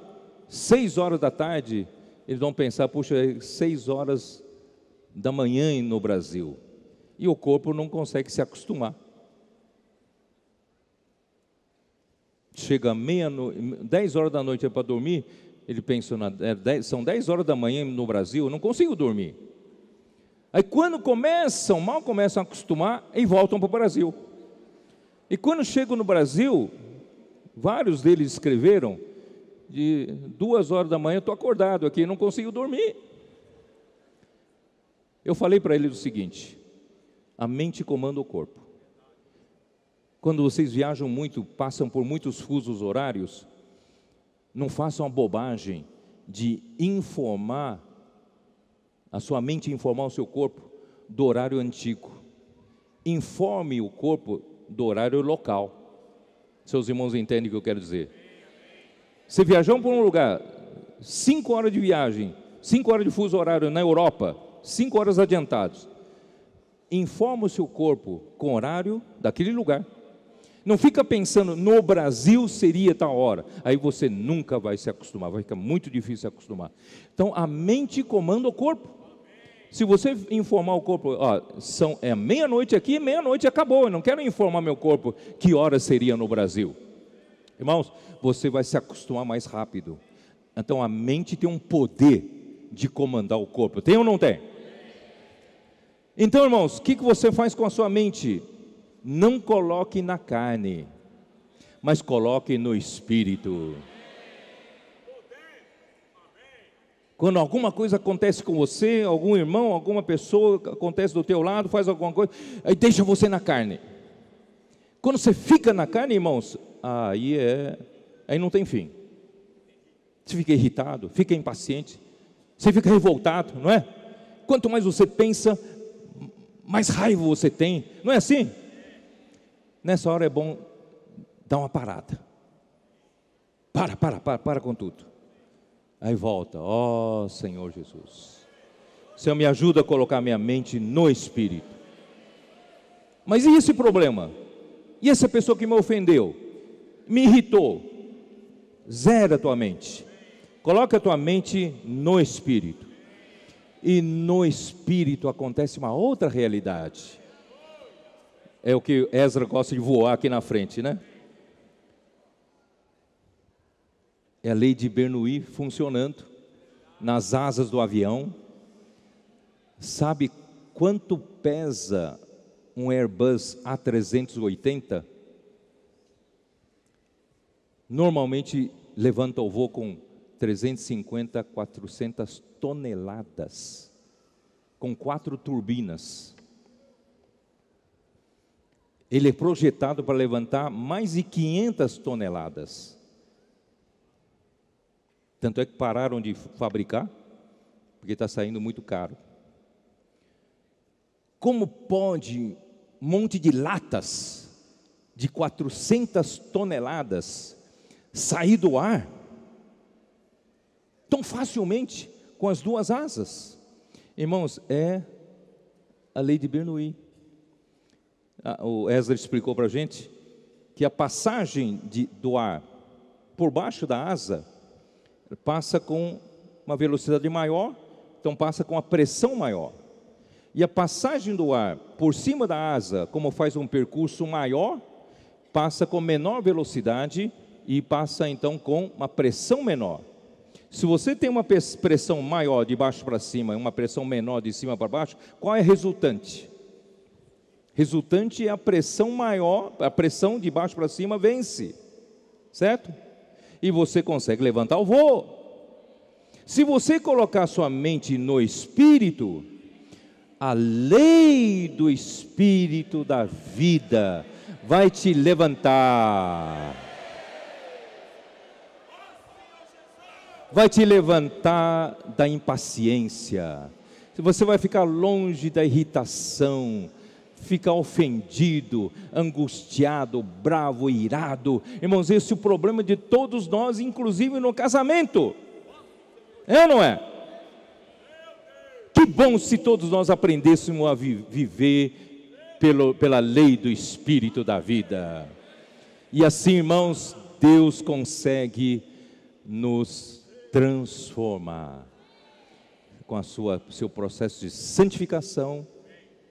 seis horas da tarde, eles vão pensar, puxa, seis horas da manhã no Brasil. E o corpo não consegue se acostumar. Chega meia noite 10 horas da noite é para dormir, ele pensa, na... é são 10 horas da manhã no Brasil, não consigo dormir. Aí quando começam, mal começam a acostumar, e voltam para o Brasil. E quando chegam no Brasil, vários deles escreveram, de duas horas da manhã estou acordado aqui, não consigo dormir. Eu falei para ele o seguinte: a mente comanda o corpo. Quando vocês viajam muito, passam por muitos fusos horários, não façam a bobagem de informar, a sua mente informar o seu corpo do horário antigo. Informe o corpo do horário local. Seus irmãos entendem o que eu quero dizer. Você viajou para um lugar, cinco horas de viagem, cinco horas de fuso horário na Europa, cinco horas adiantados. Informa o seu corpo com horário daquele lugar. Não fica pensando, no Brasil seria tal hora. Aí você nunca vai se acostumar, vai ficar muito difícil se acostumar. Então a mente comanda o corpo. Se você informar o corpo, ó, são, é meia-noite aqui, meia-noite acabou. Eu não quero informar meu corpo que hora seria no Brasil. Irmãos, você vai se acostumar mais rápido. Então a mente tem um poder de comandar o corpo. Tem ou não tem? Então, irmãos, o que, que você faz com a sua mente? Não coloque na carne, mas coloque no espírito. Quando alguma coisa acontece com você, algum irmão, alguma pessoa acontece do teu lado, faz alguma coisa, aí deixa você na carne. Quando você fica na carne, irmãos, aí é, aí não tem fim. Você fica irritado, fica impaciente, você fica revoltado, não é? Quanto mais você pensa, mais raiva você tem. Não é assim? Nessa hora é bom dar uma parada. Para, para, para, para com tudo. Aí volta, ó oh, Senhor Jesus. Senhor, me ajuda a colocar minha mente no Espírito. Mas e esse problema? E essa pessoa que me ofendeu? Me irritou? Zera a tua mente. Coloca a tua mente no Espírito. E no espírito acontece uma outra realidade. É o que Ezra gosta de voar aqui na frente, né? É a lei de Bernoulli funcionando nas asas do avião. Sabe quanto pesa um Airbus A380? Normalmente levanta o voo com 350 a 400 toneladas, com quatro turbinas. Ele é projetado para levantar mais de 500 toneladas. Tanto é que pararam de fabricar, porque está saindo muito caro. Como pode um monte de latas de 400 toneladas sair do ar tão facilmente com as duas asas. Irmãos, é a lei de Bernoulli. Ah, o Ezra explicou para a gente que a passagem de, do ar por baixo da asa passa com uma velocidade maior, então passa com a pressão maior. E a passagem do ar por cima da asa, como faz um percurso maior, passa com menor velocidade e passa então com uma pressão menor. Se você tem uma pressão maior de baixo para cima e uma pressão menor de cima para baixo, qual é a resultante? Resultante é a pressão maior, a pressão de baixo para cima vence, certo? E você consegue levantar o voo. Se você colocar sua mente no espírito, a lei do espírito da vida vai te levantar. vai te levantar da impaciência, você vai ficar longe da irritação, ficar ofendido, angustiado, bravo, irado. Irmãos, esse é o problema de todos nós, inclusive no casamento. É ou não é? Que bom se todos nós aprendêssemos a vi viver pelo, pela lei do Espírito da vida. E assim, irmãos, Deus consegue nos transforma com a sua seu processo de santificação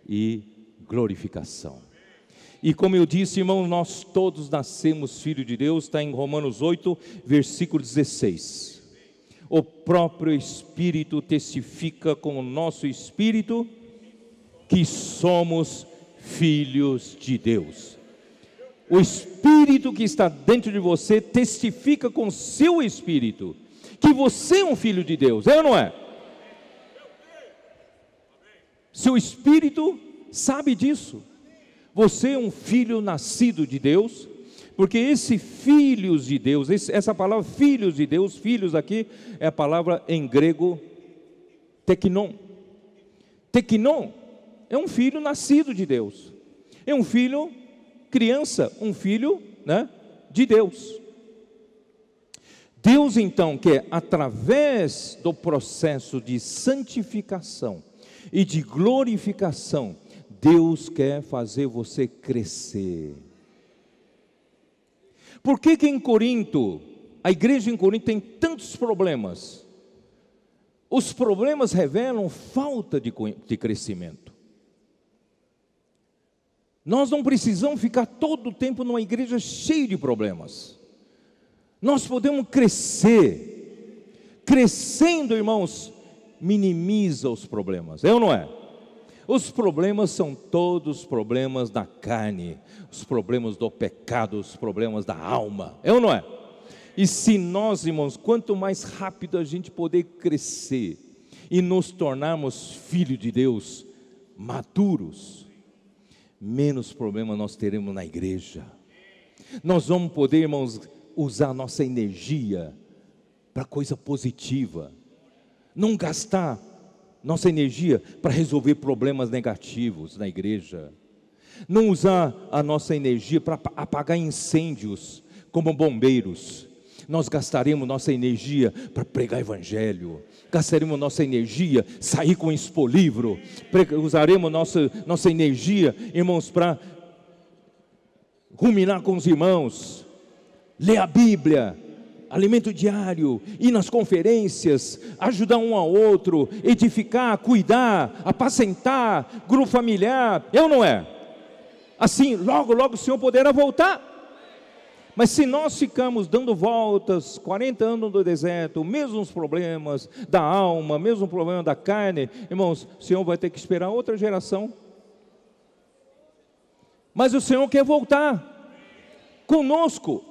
e glorificação. E como eu disse, irmão, nós todos nascemos filho de Deus, está em Romanos 8, versículo 16. O próprio Espírito testifica com o nosso espírito que somos filhos de Deus. O Espírito que está dentro de você testifica com seu espírito que você é um filho de Deus, é ou não é? Seu espírito sabe disso. Você é um filho nascido de Deus, porque esse filhos de Deus, essa palavra filhos de Deus, filhos aqui, é a palavra em grego tecnon. Tecnon é um filho nascido de Deus, é um filho criança, um filho né, de Deus. Deus então quer, é através do processo de santificação e de glorificação, Deus quer fazer você crescer. Por que, que em Corinto, a igreja em Corinto tem tantos problemas? Os problemas revelam falta de, de crescimento. Nós não precisamos ficar todo o tempo numa igreja cheia de problemas. Nós podemos crescer. Crescendo, irmãos, minimiza os problemas. Eu é ou não é? Os problemas são todos problemas da carne, os problemas do pecado, os problemas da alma. Eu é ou não é? E se nós, irmãos, quanto mais rápido a gente poder crescer e nos tornarmos filhos de Deus, maduros, menos problemas nós teremos na igreja. Nós vamos poder, irmãos, usar a nossa energia para coisa positiva. Não gastar nossa energia para resolver problemas negativos na igreja. Não usar a nossa energia para apagar incêndios como bombeiros. Nós gastaremos nossa energia para pregar evangelho, gastaremos nossa energia sair com expolivro, usaremos nossa, nossa energia, irmãos, para ruminar com os irmãos, ler a Bíblia, alimento diário, ir nas conferências, ajudar um ao outro, edificar, cuidar, apacentar, grupo familiar, eu é não é? Assim, logo, logo o Senhor poderá voltar. Mas se nós ficamos dando voltas, 40 anos no deserto, mesmos problemas da alma, mesmo problema da carne, irmãos, o Senhor vai ter que esperar outra geração. Mas o Senhor quer voltar conosco.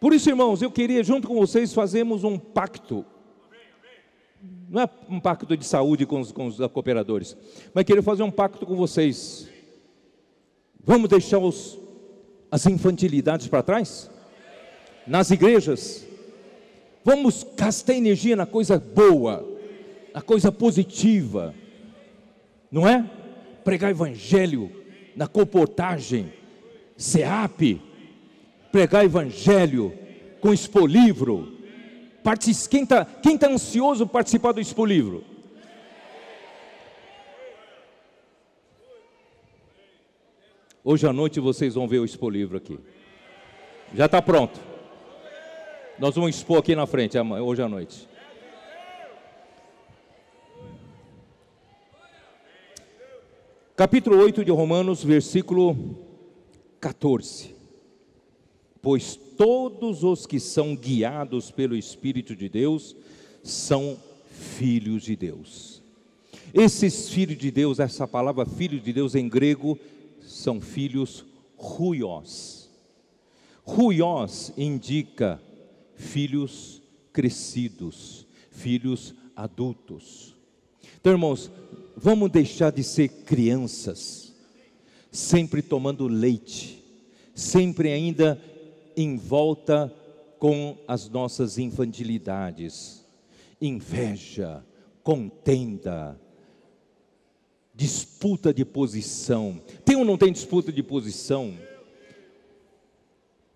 Por isso, irmãos, eu queria, junto com vocês, fazermos um pacto. Não é um pacto de saúde com os, com os cooperadores, mas queria fazer um pacto com vocês. Vamos deixar os, as infantilidades para trás? Nas igrejas? Vamos gastar energia na coisa boa, na coisa positiva, não é? Pregar evangelho, na comportagem, SEAP, pregar evangelho com Expo Livro. Quem está quem tá ansioso participar do Expo Livro? Hoje à noite vocês vão ver o Expo Livro aqui. Já está pronto. Nós vamos expor aqui na frente hoje à noite. Capítulo 8 de Romanos, versículo 14 pois todos os que são guiados pelo Espírito de Deus são filhos de Deus. Esses filhos de Deus, essa palavra filho de Deus em grego, são filhos ruios. Ruios indica filhos crescidos, filhos adultos. Então, irmãos, vamos deixar de ser crianças, sempre tomando leite, sempre ainda em volta com as nossas infantilidades, inveja, contenda, disputa de posição. Tem ou não tem disputa de posição?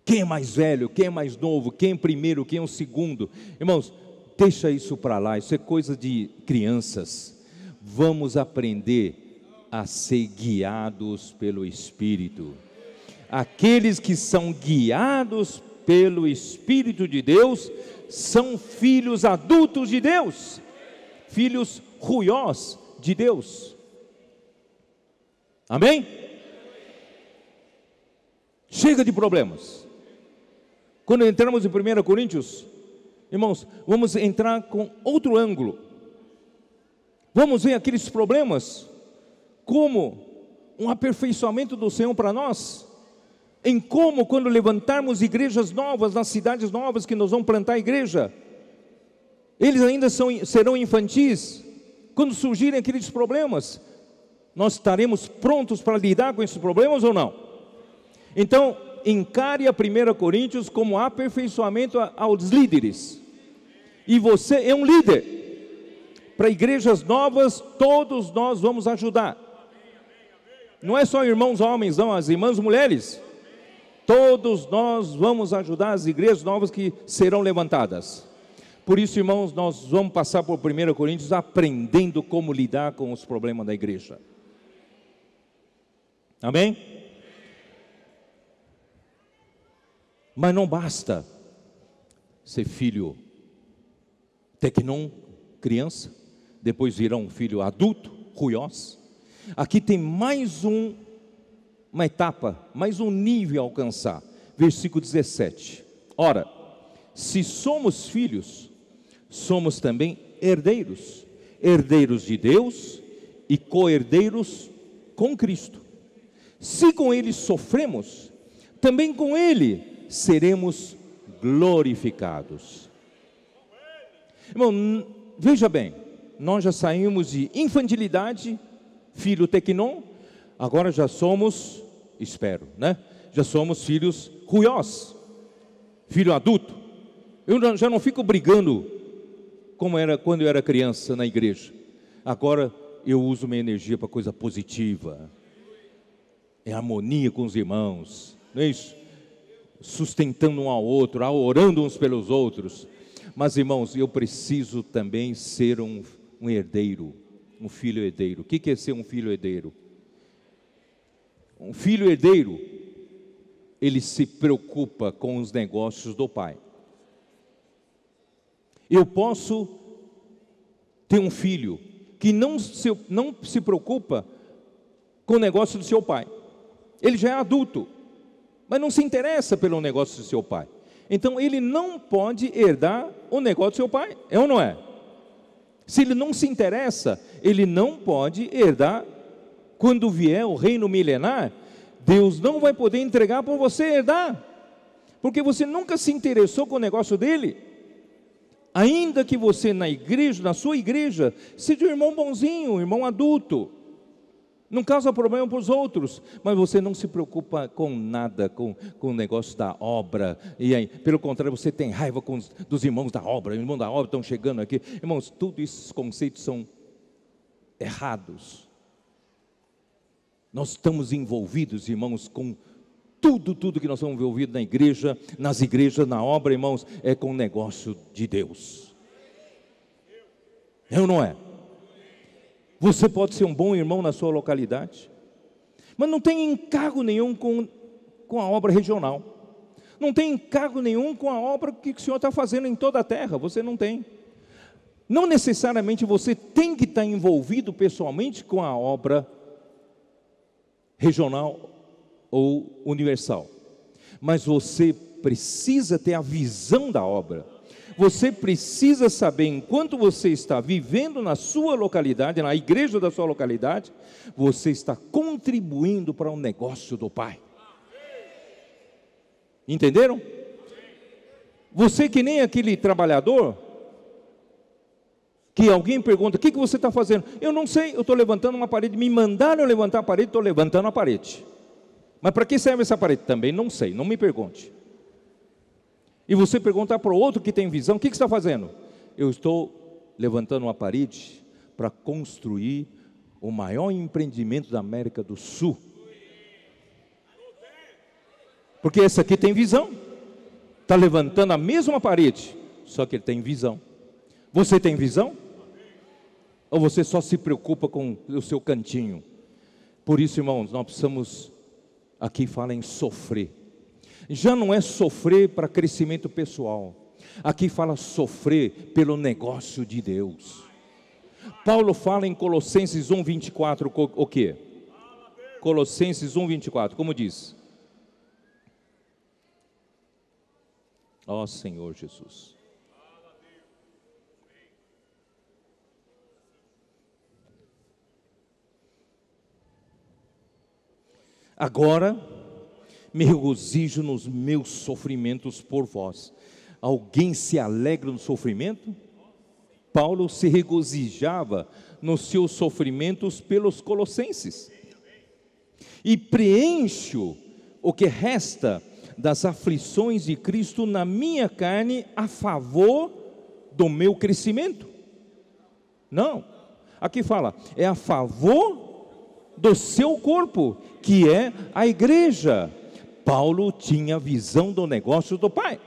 Quem é mais velho, quem é mais novo, quem é primeiro, quem é o segundo? Irmãos, deixa isso para lá, isso é coisa de crianças. Vamos aprender a ser guiados pelo Espírito. Aqueles que são guiados pelo Espírito de Deus são filhos adultos de Deus, filhos ruiós de Deus. Amém? Chega de problemas. Quando entramos em 1 Coríntios, irmãos, vamos entrar com outro ângulo. Vamos ver aqueles problemas como um aperfeiçoamento do Senhor para nós em como, quando levantarmos igrejas novas, nas cidades novas que nós vamos plantar igreja, eles ainda são, serão infantis. Quando surgirem aqueles problemas, nós estaremos prontos para lidar com esses problemas ou não? Então, encare a 1 Coríntios como aperfeiçoamento aos líderes. E você é um líder. Para igrejas novas, todos nós vamos ajudar. Não é só irmãos homens, não, as irmãs mulheres. Todos nós vamos ajudar as igrejas novas que serão levantadas. Por isso, irmãos, nós vamos passar por 1 Coríntios aprendendo como lidar com os problemas da igreja. Amém? Mas não basta ser filho tecnon, criança, depois virá um filho adulto, ruiós. Aqui tem mais um uma etapa, mais um nível a alcançar. Versículo 17. Ora, se somos filhos, somos também herdeiros, herdeiros de Deus e co-herdeiros com Cristo. Se com ele sofremos, também com ele seremos glorificados. Irmão, veja bem, nós já saímos de infantilidade, filho tecnon, Agora já somos, espero, né? Já somos filhos ruiós, filho adulto. Eu já não fico brigando como era quando eu era criança na igreja. Agora eu uso minha energia para coisa positiva. É harmonia com os irmãos, não é isso? Sustentando um ao outro, orando uns pelos outros. Mas irmãos, eu preciso também ser um, um herdeiro, um filho herdeiro. O que é ser um filho herdeiro? um filho herdeiro, ele se preocupa com os negócios do pai. Eu posso ter um filho que não se, não se preocupa com o negócio do seu pai. Ele já é adulto, mas não se interessa pelo negócio do seu pai. Então ele não pode herdar o negócio do seu pai, é ou não é? Se ele não se interessa, ele não pode herdar quando vier o reino milenar, Deus não vai poder entregar para você herdar, porque você nunca se interessou com o negócio dele. Ainda que você na igreja, na sua igreja, seja um irmão bonzinho, um irmão adulto, não causa problema para os outros, mas você não se preocupa com nada, com, com o negócio da obra, e aí, pelo contrário, você tem raiva com, dos irmãos da obra, os irmãos da obra estão chegando aqui, irmãos, todos esses conceitos são errados, nós estamos envolvidos, irmãos, com tudo, tudo que nós estamos envolvidos na igreja, nas igrejas, na obra, irmãos, é com o negócio de Deus. É ou não é? Você pode ser um bom irmão na sua localidade, mas não tem encargo nenhum com, com a obra regional. Não tem encargo nenhum com a obra que o Senhor está fazendo em toda a terra. Você não tem. Não necessariamente você tem que estar envolvido pessoalmente com a obra regional ou universal. Mas você precisa ter a visão da obra. Você precisa saber, enquanto você está vivendo na sua localidade, na igreja da sua localidade, você está contribuindo para o um negócio do Pai. Entenderam? Você que nem aquele trabalhador que alguém pergunta: o que, que você está fazendo? Eu não sei, eu estou levantando uma parede. Me mandaram levantar a parede, estou levantando a parede. Mas para que serve essa parede? Também não sei, não me pergunte. E você perguntar para o outro que tem visão: o que, que você está fazendo? Eu estou levantando uma parede para construir o maior empreendimento da América do Sul. Porque esse aqui tem visão. Está levantando a mesma parede, só que ele tem visão. Você tem visão? Ou você só se preocupa com o seu cantinho? Por isso, irmãos, nós precisamos, aqui fala em sofrer. Já não é sofrer para crescimento pessoal. Aqui fala sofrer pelo negócio de Deus. Paulo fala em Colossenses 1:24 o quê? Colossenses 1:24, como diz? Ó oh, Senhor Jesus. Agora me regozijo nos meus sofrimentos por vós. Alguém se alegra no sofrimento? Paulo se regozijava nos seus sofrimentos pelos colossenses. E preencho o que resta das aflições de Cristo na minha carne a favor do meu crescimento. Não, aqui fala, é a favor do seu corpo, que é a igreja. Paulo tinha visão do negócio do Pai.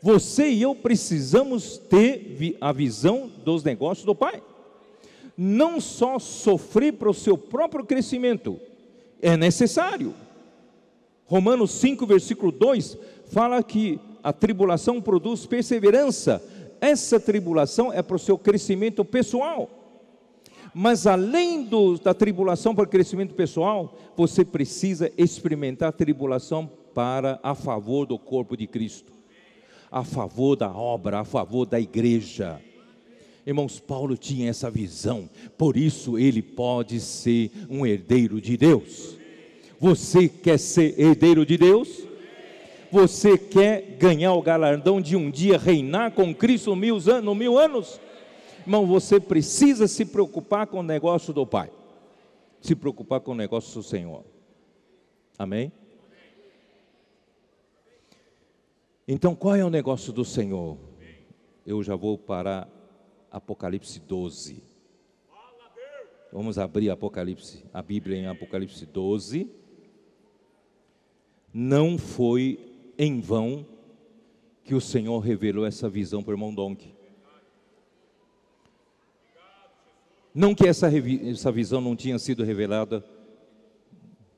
Você e eu precisamos ter a visão dos negócios do Pai. Não só sofrer para o seu próprio crescimento, é necessário. Romanos 5, versículo 2 fala que a tribulação produz perseverança. Essa tribulação é para o seu crescimento pessoal mas além do, da tribulação para crescimento pessoal, você precisa experimentar a tribulação para a favor do corpo de Cristo, a favor da obra, a favor da igreja. Irmãos, Paulo tinha essa visão, por isso ele pode ser um herdeiro de Deus. Você quer ser herdeiro de Deus? Você quer ganhar o galardão de um dia reinar com Cristo mil anos, mil anos? Irmão, você precisa se preocupar com o negócio do Pai. Se preocupar com o negócio do Senhor. Amém? Então, qual é o negócio do Senhor? Eu já vou para Apocalipse 12. Vamos abrir Apocalipse, a Bíblia em Apocalipse 12. Não foi em vão que o Senhor revelou essa visão para o irmão Donk. Não que essa, essa visão não tinha sido revelada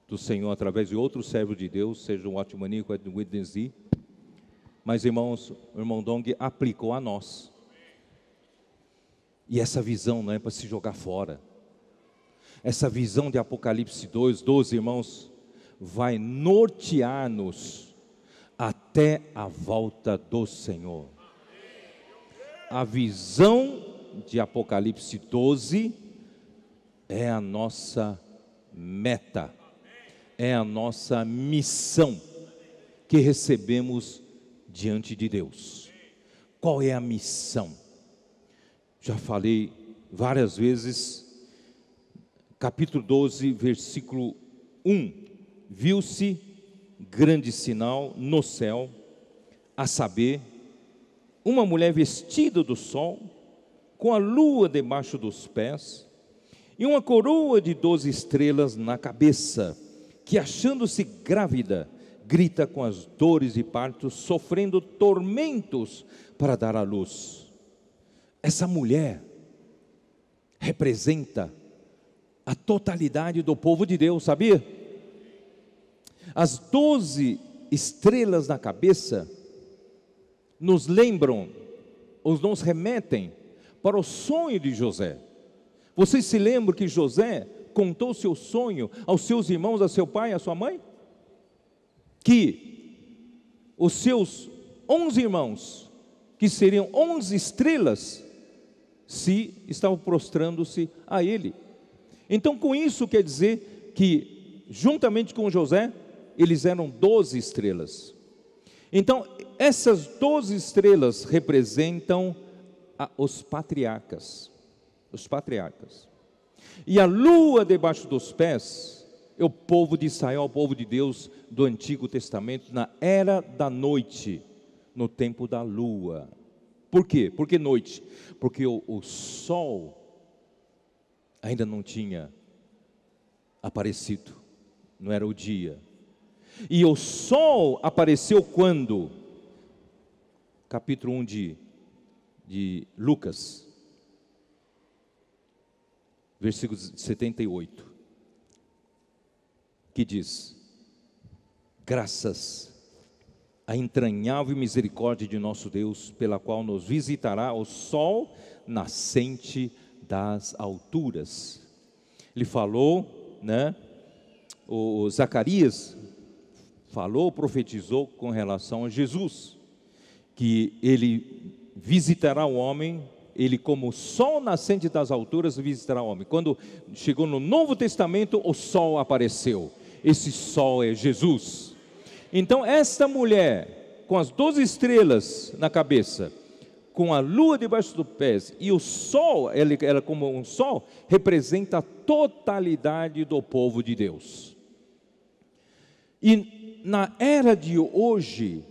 do Senhor através de outro servo de Deus, seja um Atmanico, Edwin Whitney, mas irmãos, o irmão Dong aplicou a nós. E essa visão não é para se jogar fora. Essa visão de Apocalipse 2, 12 irmãos, vai nortear-nos até a volta do Senhor. A visão de Apocalipse 12 é a nossa meta, é a nossa missão que recebemos diante de Deus. Qual é a missão? Já falei várias vezes, capítulo 12, versículo 1: Viu-se grande sinal no céu, a saber, uma mulher vestida do sol com a lua debaixo dos pés e uma coroa de doze estrelas na cabeça, que achando-se grávida, grita com as dores e partos, sofrendo tormentos para dar à luz. Essa mulher representa a totalidade do povo de Deus, sabia? As doze estrelas na cabeça nos lembram, ou nos remetem para o sonho de José. Vocês se lembram que José contou seu sonho aos seus irmãos, a seu pai, a sua mãe? Que os seus onze irmãos, que seriam onze estrelas, se estavam prostrando-se a ele. Então, com isso quer dizer que, juntamente com José, eles eram doze estrelas. Então, essas doze estrelas representam os patriarcas. Os patriarcas. E a lua debaixo dos pés é o povo de Israel, o povo de Deus do Antigo Testamento, na era da noite, no tempo da lua. Por quê? Porque noite? Porque o, o sol ainda não tinha aparecido, não era o dia. E o sol apareceu quando? Capítulo 1 de de Lucas, versículo 78, que diz: Graças à entranhável misericórdia de nosso Deus, pela qual nos visitará o sol nascente das alturas. Ele falou, né? O Zacarias falou, profetizou com relação a Jesus, que ele visitará o homem, ele como o sol nascente das alturas visitará o homem. Quando chegou no Novo Testamento, o sol apareceu. Esse sol é Jesus. Então, esta mulher, com as 12 estrelas na cabeça, com a lua debaixo dos pés e o sol, ela, ela como um sol, representa a totalidade do povo de Deus. E na era de hoje,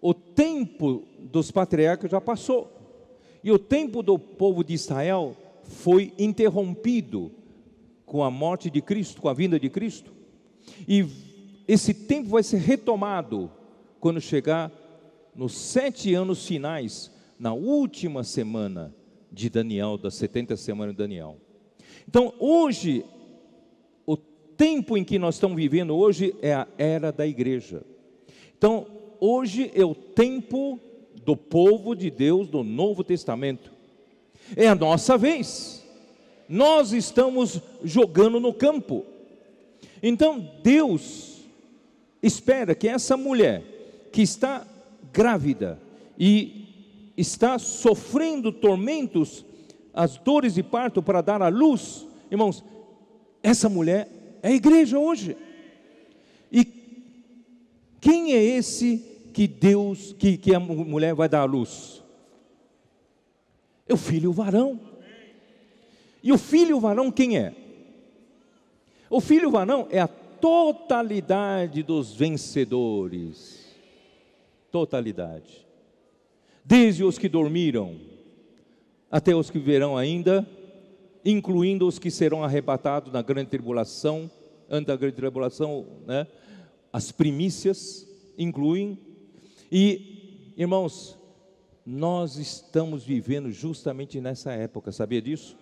o tempo dos patriarcas já passou. E o tempo do povo de Israel foi interrompido com a morte de Cristo, com a vinda de Cristo. E esse tempo vai ser retomado quando chegar nos sete anos finais, na última semana de Daniel, da 70 semana de Daniel. Então, hoje, o tempo em que nós estamos vivendo hoje é a era da igreja. Então, hoje é o tempo do povo de Deus do Novo Testamento. É a nossa vez. Nós estamos jogando no campo. Então Deus espera que essa mulher que está grávida e está sofrendo tormentos, as dores de parto para dar à luz, irmãos, essa mulher é a igreja hoje. E quem é esse que Deus, que, que a mulher vai dar à luz? É o filho varão. E o filho varão quem é? O filho varão é a totalidade dos vencedores. Totalidade. Desde os que dormiram até os que verão ainda, incluindo os que serão arrebatados na grande tribulação, antes da grande tribulação, né? As primícias incluem e, irmãos, nós estamos vivendo justamente nessa época, sabia disso?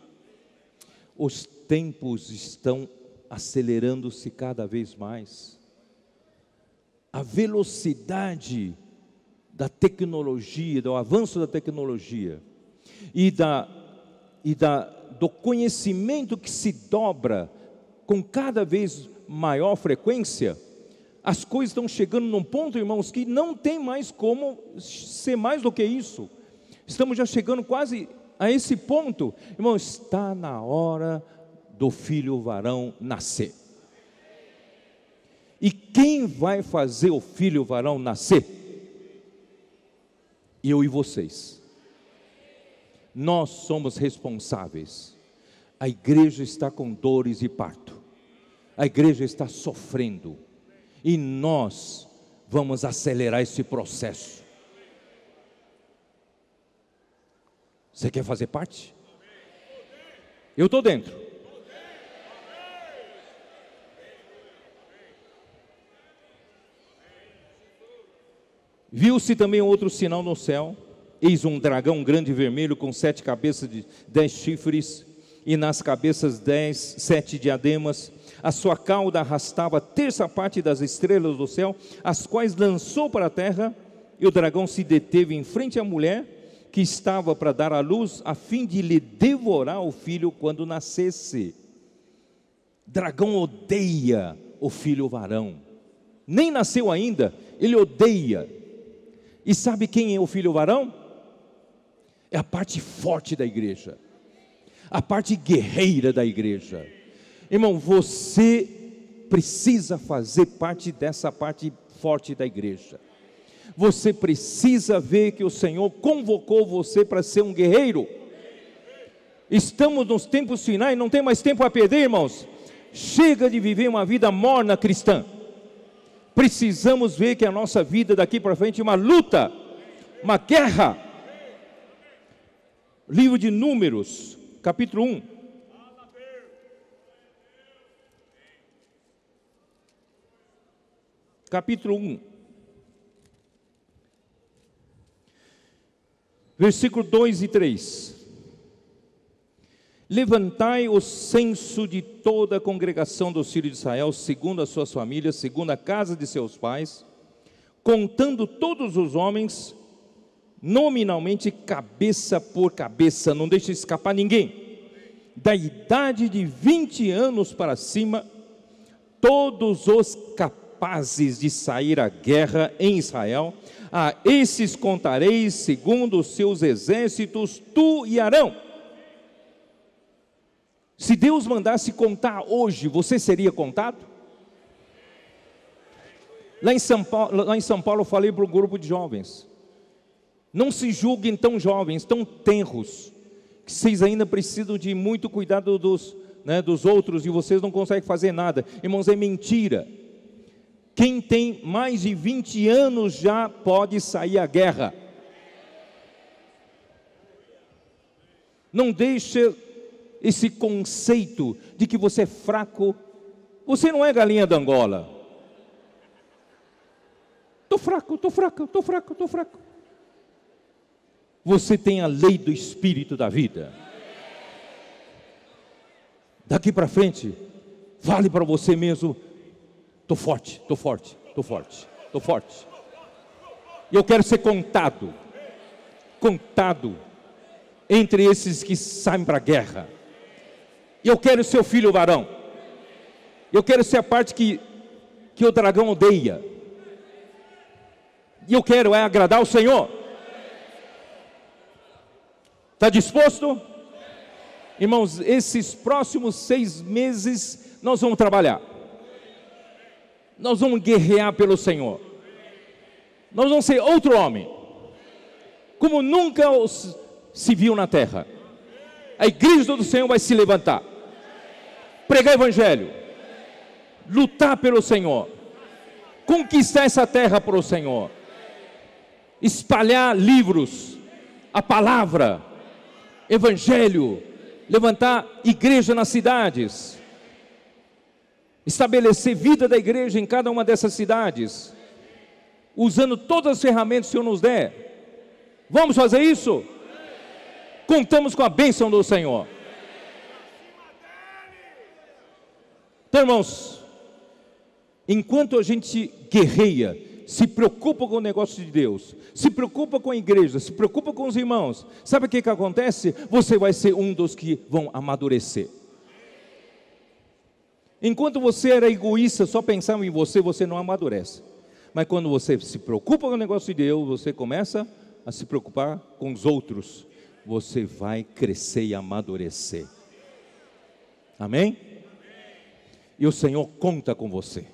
Os tempos estão acelerando-se cada vez mais. A velocidade da tecnologia, do avanço da tecnologia e, da, e da, do conhecimento que se dobra com cada vez maior frequência, as coisas estão chegando num ponto, irmãos, que não tem mais como ser mais do que isso. Estamos já chegando quase a esse ponto. Irmão, está na hora do filho varão nascer. E quem vai fazer o filho varão nascer? Eu e vocês. Nós somos responsáveis. A igreja está com dores e parto. A igreja está sofrendo e nós vamos acelerar esse processo. Você quer fazer parte? Eu estou dentro. Viu-se também outro sinal no céu. Eis um dragão grande vermelho com sete cabeças de dez chifres, e nas cabeças dez, sete diademas, a sua cauda arrastava a terça parte das estrelas do céu, as quais lançou para a terra, e o dragão se deteve em frente à mulher que estava para dar à luz, a fim de lhe devorar o filho quando nascesse. Dragão odeia o filho varão, nem nasceu ainda, ele odeia. E sabe quem é o filho varão? É a parte forte da igreja, a parte guerreira da igreja Irmão, você precisa fazer parte dessa parte forte da igreja. Você precisa ver que o Senhor convocou você para ser um guerreiro. Estamos nos tempos finais, não tem mais tempo a perder, irmãos. Chega de viver uma vida morna cristã. Precisamos ver que a nossa vida daqui para frente é uma luta, uma guerra. Livro de Números, capítulo 1. capítulo 1, versículo 2 e 3. Levantai o censo de toda a congregação dos filhos de Israel, segundo as suas famílias, segundo a casa de seus pais, contando todos os homens, nominalmente cabeça por cabeça, não deixe escapar ninguém, da idade de 20 anos para cima, todos os capítulos capazes de sair à guerra em Israel, a esses contareis, segundo os seus exércitos, tu e Arão. Se Deus mandasse contar hoje, você seria contado? Lá em São Paulo, lá em São Paulo eu falei para um grupo de jovens: não se julguem tão jovens, tão tenros, que vocês ainda precisam de muito cuidado dos, né, dos outros e vocês não conseguem fazer nada. Irmãos, é mentira. Quem tem mais de 20 anos já pode sair à guerra. Não deixe esse conceito de que você é fraco. Você não é galinha da Angola. Estou fraco, estou fraco, estou fraco, estou fraco. Você tem a lei do espírito da vida. Daqui para frente, fale para você mesmo: Tô forte, tô forte, tô forte, tô forte. E eu quero ser contado, contado entre esses que saem para a guerra. Eu quero ser o filho varão. Eu quero ser a parte que, que o dragão odeia. E eu quero é agradar o Senhor. Está disposto? Irmãos, esses próximos seis meses nós vamos trabalhar nós vamos guerrear pelo Senhor. Nós vamos ser outro homem, como nunca se viu na terra. A igreja do Senhor vai se levantar, pregar evangelho, lutar pelo Senhor, conquistar essa terra para o Senhor, espalhar livros, a palavra, evangelho, levantar igreja nas cidades estabelecer vida da igreja em cada uma dessas cidades, usando todas as ferramentas que o Senhor nos der. Vamos fazer isso? Contamos com a bênção do Senhor. Então, irmãos, enquanto a gente guerreia, se preocupa com o negócio de Deus, se preocupa com a igreja, se preocupa com os irmãos, sabe o que, que acontece? Você vai ser um dos que vão amadurecer. Enquanto você era egoísta, só pensava em você, você não amadurece. Mas quando você se preocupa com o negócio de Deus, você começa a se preocupar com os outros. Você vai crescer e amadurecer. Amém? E o Senhor conta com você.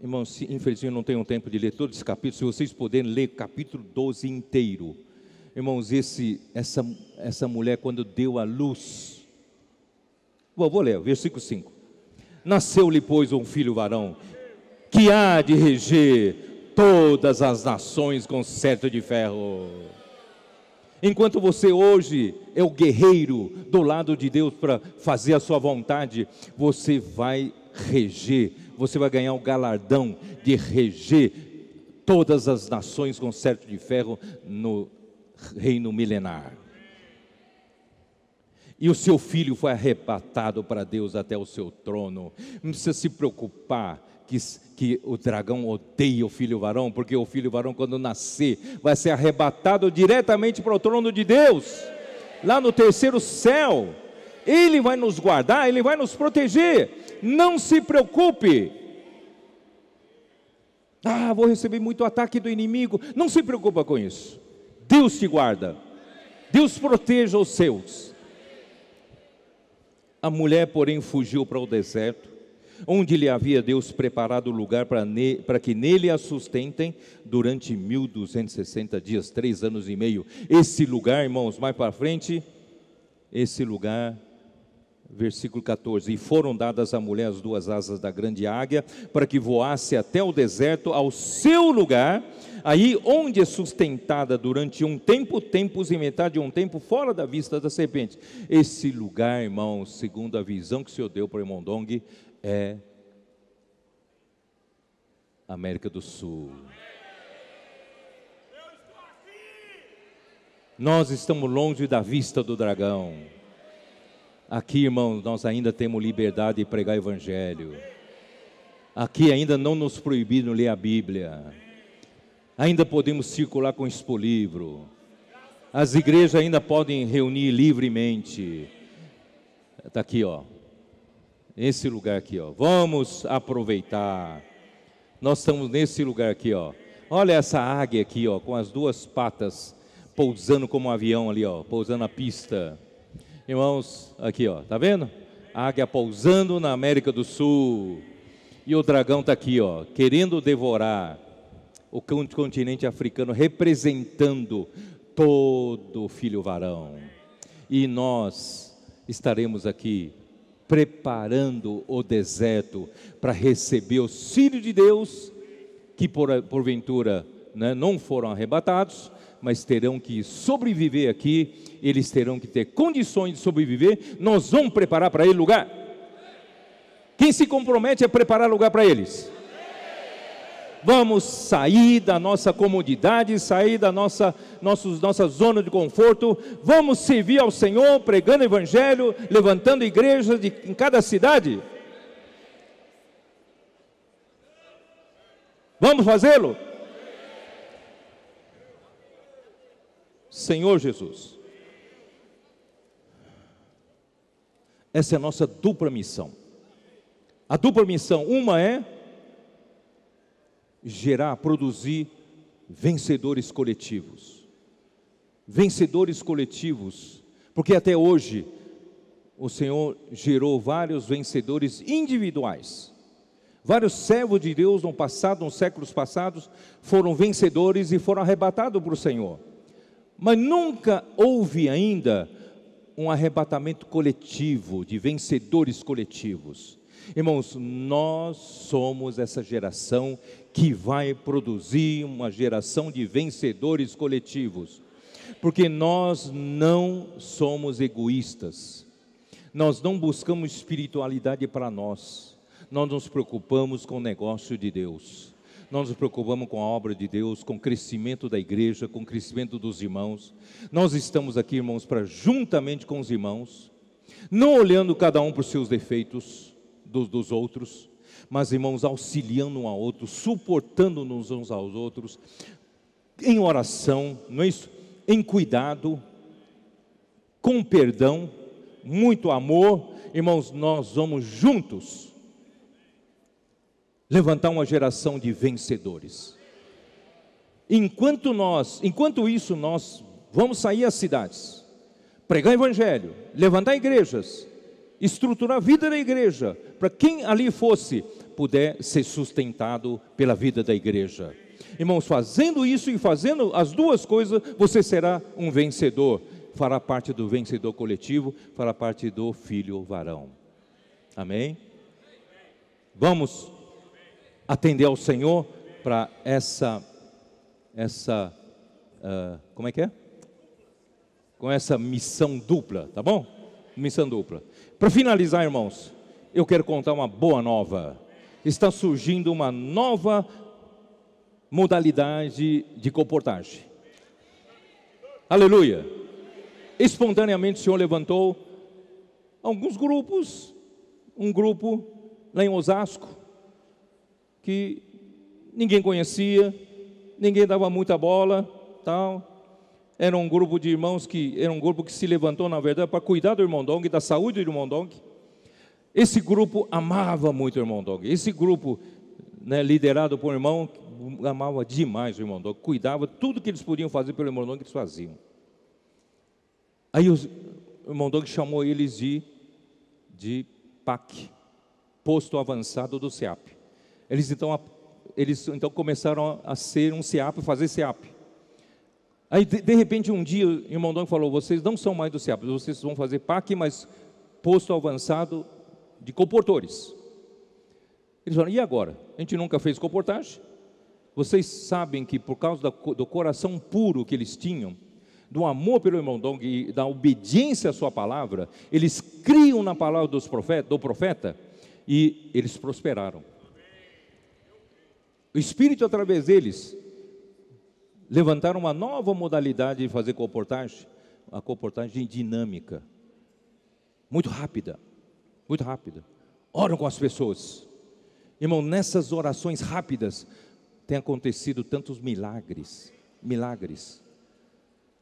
Irmãos, infelizmente eu não tenho tempo de ler todos os capítulos, se vocês puderem ler o capítulo 12 inteiro. Irmãos, esse, essa, essa mulher, quando deu a luz, Bom, vou ler, versículo 5. Nasceu-lhe, pois, um filho varão, que há de reger todas as nações com certo de ferro. Enquanto você hoje é o guerreiro do lado de Deus para fazer a sua vontade, você vai reger, você vai ganhar o galardão de reger todas as nações com certo de ferro no reino milenar e o seu filho foi arrebatado para Deus até o seu trono. Não precisa se preocupar que, que o dragão odeia o filho varão, porque o filho varão, quando nascer, vai ser arrebatado diretamente para o trono de Deus, lá no terceiro céu. Ele vai nos guardar, ele vai nos proteger. Não se preocupe. Ah, vou receber muito ataque do inimigo. Não se preocupa com isso. Deus te guarda. Deus proteja os seus. A mulher, porém, fugiu para o deserto, onde lhe havia Deus preparado lugar para, ne, para que nele a sustentem durante 1260 dias, três anos e meio. Esse lugar, irmãos, mais para frente, esse lugar versículo 14: E foram dadas à mulher as duas asas da grande águia, para que voasse até o deserto, ao seu lugar, aí onde é sustentada durante um tempo, tempos e metade de um tempo, fora da vista da serpente. Esse lugar, irmão, segundo a visão que o Senhor deu para o irmão Dong, é América do Sul. Nós estamos longe da vista do dragão. Aqui, irmãos, nós ainda temos liberdade de pregar o Evangelho. Aqui ainda não nos proibiram ler a Bíblia. Ainda podemos circular com esse livro. As igrejas ainda podem reunir livremente. Está aqui, ó. Esse lugar aqui, ó. Vamos aproveitar. Nós estamos nesse lugar aqui, ó. Olha essa águia aqui, ó, com as duas patas pousando como um avião ali, ó, pousando na pista. Irmãos, aqui ó, tá vendo? A águia pousando na América do Sul. E o dragão está aqui, ó, querendo devorar o continente africano, representando todo filho varão. E nós estaremos aqui preparando o deserto para receber os filhos de Deus que por, porventura né, não foram arrebatados, mas terão que sobreviver aqui, eles terão que ter condições de sobreviver, nós vamos preparar para ele lugar. Quem se compromete a preparar lugar para eles? Vamos sair da nossa comodidade, sair da nossa, nossos, nossa zona de conforto, vamos servir ao Senhor, pregando o Evangelho, levantando igrejas de, em cada cidade. Vamos fazê-lo? Senhor Jesus. Essa é a nossa dupla missão. A dupla missão, uma é gerar, produzir vencedores coletivos. Vencedores coletivos, porque até hoje o Senhor gerou vários vencedores individuais. Vários servos de Deus no passado, nos séculos passados, foram vencedores e foram arrebatados para o Senhor. Mas nunca houve ainda um arrebatamento coletivo, de vencedores coletivos. Irmãos, nós somos essa geração que vai produzir uma geração de vencedores coletivos, porque nós não somos egoístas, nós não buscamos espiritualidade para nós, nós nos preocupamos com o negócio de Deus. Nós nos preocupamos com a obra de Deus, com o crescimento da igreja, com o crescimento dos irmãos. Nós estamos aqui, irmãos, para juntamente com os irmãos, não olhando cada um para os seus defeitos dos, dos outros, mas, irmãos, auxiliando um ao outro, suportando-nos uns aos outros, em oração, não é isso? Em cuidado, com perdão, muito amor. Irmãos, nós vamos juntos levantar uma geração de vencedores. Enquanto nós, enquanto isso nós vamos sair às cidades, pregar evangelho, levantar igrejas, estruturar a vida da igreja, para quem ali fosse puder ser sustentado pela vida da igreja. Irmãos, fazendo isso e fazendo as duas coisas, você será um vencedor. Fará parte do vencedor coletivo, fará parte do filho varão. Amém? Vamos atender ao Senhor para essa, essa uh, como é que é? Com essa missão dupla, tá bom? Missão dupla. Para finalizar, irmãos, eu quero contar uma boa nova. Está surgindo uma nova modalidade de comportagem. Aleluia! Espontaneamente o Senhor levantou alguns grupos, um grupo lá em Osasco, que ninguém conhecia, ninguém dava muita bola, tal. Era um grupo de irmãos que era um grupo que se levantou na verdade para cuidar do irmão Dong, da saúde do irmão Dong. Esse grupo amava muito o irmão Dong. Esse grupo, né, liderado por um irmão, amava demais o irmão Dong, cuidava tudo que eles podiam fazer pelo irmão Dong, eles faziam. Aí os, o irmão Dong chamou eles de de PAC, posto avançado do SEAP. Eles então, eles então começaram a ser um SEAP, fazer SEAP. Aí, de, de repente, um dia, o irmão Dom falou: vocês não são mais do SEAP, vocês vão fazer PAC, mas posto avançado de comportores. Eles falaram: e agora? A gente nunca fez comportagem. Vocês sabem que, por causa do coração puro que eles tinham, do amor pelo irmão Dong e da obediência à sua palavra, eles criam na palavra dos profeta, do profeta e eles prosperaram o Espírito, através deles, levantaram uma nova modalidade de fazer comportagem, a comportagem dinâmica, muito rápida, muito rápida. Oram com as pessoas. Irmão, nessas orações rápidas tem acontecido tantos milagres, milagres.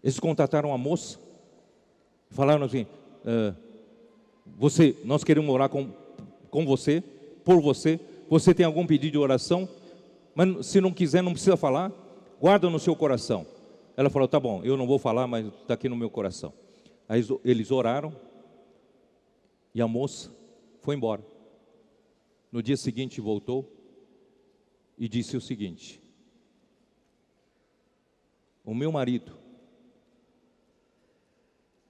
Eles contataram a moça, falaram assim: ah, você, nós queremos orar com, com você, por você. Você tem algum pedido de oração? mas se não quiser, não precisa falar, guarda no seu coração. Ela falou: tá bom, eu não vou falar, mas está aqui no meu coração. Aí eles oraram e a moça foi embora. No dia seguinte voltou e disse o seguinte: O meu marido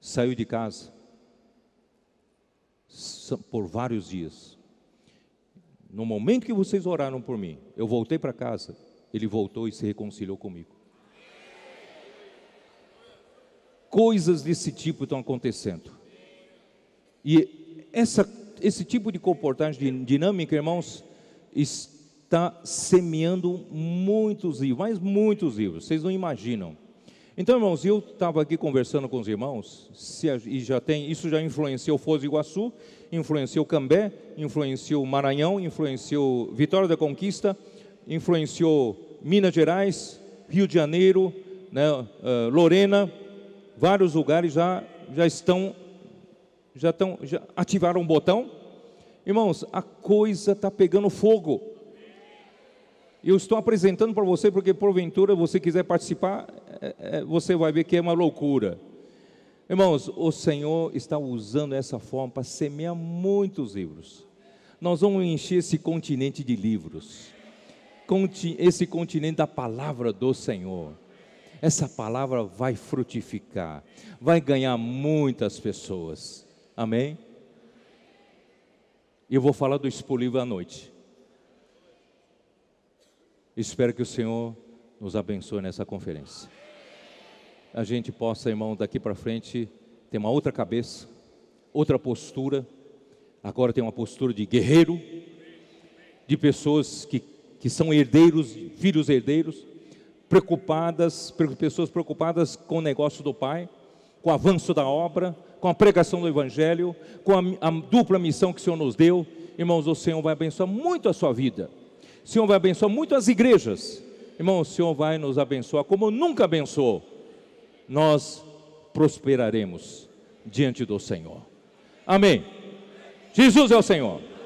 saiu de casa por vários dias no momento que vocês oraram por mim, eu voltei para casa, ele voltou e se reconciliou comigo. Coisas desse tipo estão acontecendo. E essa, esse tipo de comportamento dinâmica, irmãos, está semeando muitos livros, mas muitos livros, vocês não imaginam. Então, irmãos, eu estava aqui conversando com os irmãos, e já tem, isso já influenciou Foz do Iguaçu, influenciou Cambé, influenciou Maranhão, influenciou Vitória da Conquista, influenciou Minas Gerais, Rio de Janeiro, né, uh, Lorena, vários lugares já, já estão, já estão, já ativaram o botão. Irmãos, a coisa está pegando fogo. Eu estou apresentando para você porque porventura você quiser participar, eh, eh, você vai ver que é uma loucura. Irmãos, o Senhor está usando essa forma para semear muitos livros. Nós vamos encher esse continente de livros. Esse continente da palavra do Senhor. Essa palavra vai frutificar, vai ganhar muitas pessoas. Amém? Eu vou falar do Expo livro à noite. Espero que o Senhor nos abençoe nessa conferência a gente possa, irmão, daqui para frente ter uma outra cabeça, outra postura. Agora tem uma postura de guerreiro, de pessoas que, que são herdeiros, filhos herdeiros, preocupadas, pessoas preocupadas com o negócio do Pai, com o avanço da obra, com a pregação do Evangelho, com a, a dupla missão que o Senhor nos deu. Irmãos, o Senhor vai abençoar muito a sua vida. O Senhor vai abençoar muito as igrejas. Irmão, o Senhor vai nos abençoar como nunca abençoou nós prosperaremos diante do Senhor. Amém. Jesus é o Senhor.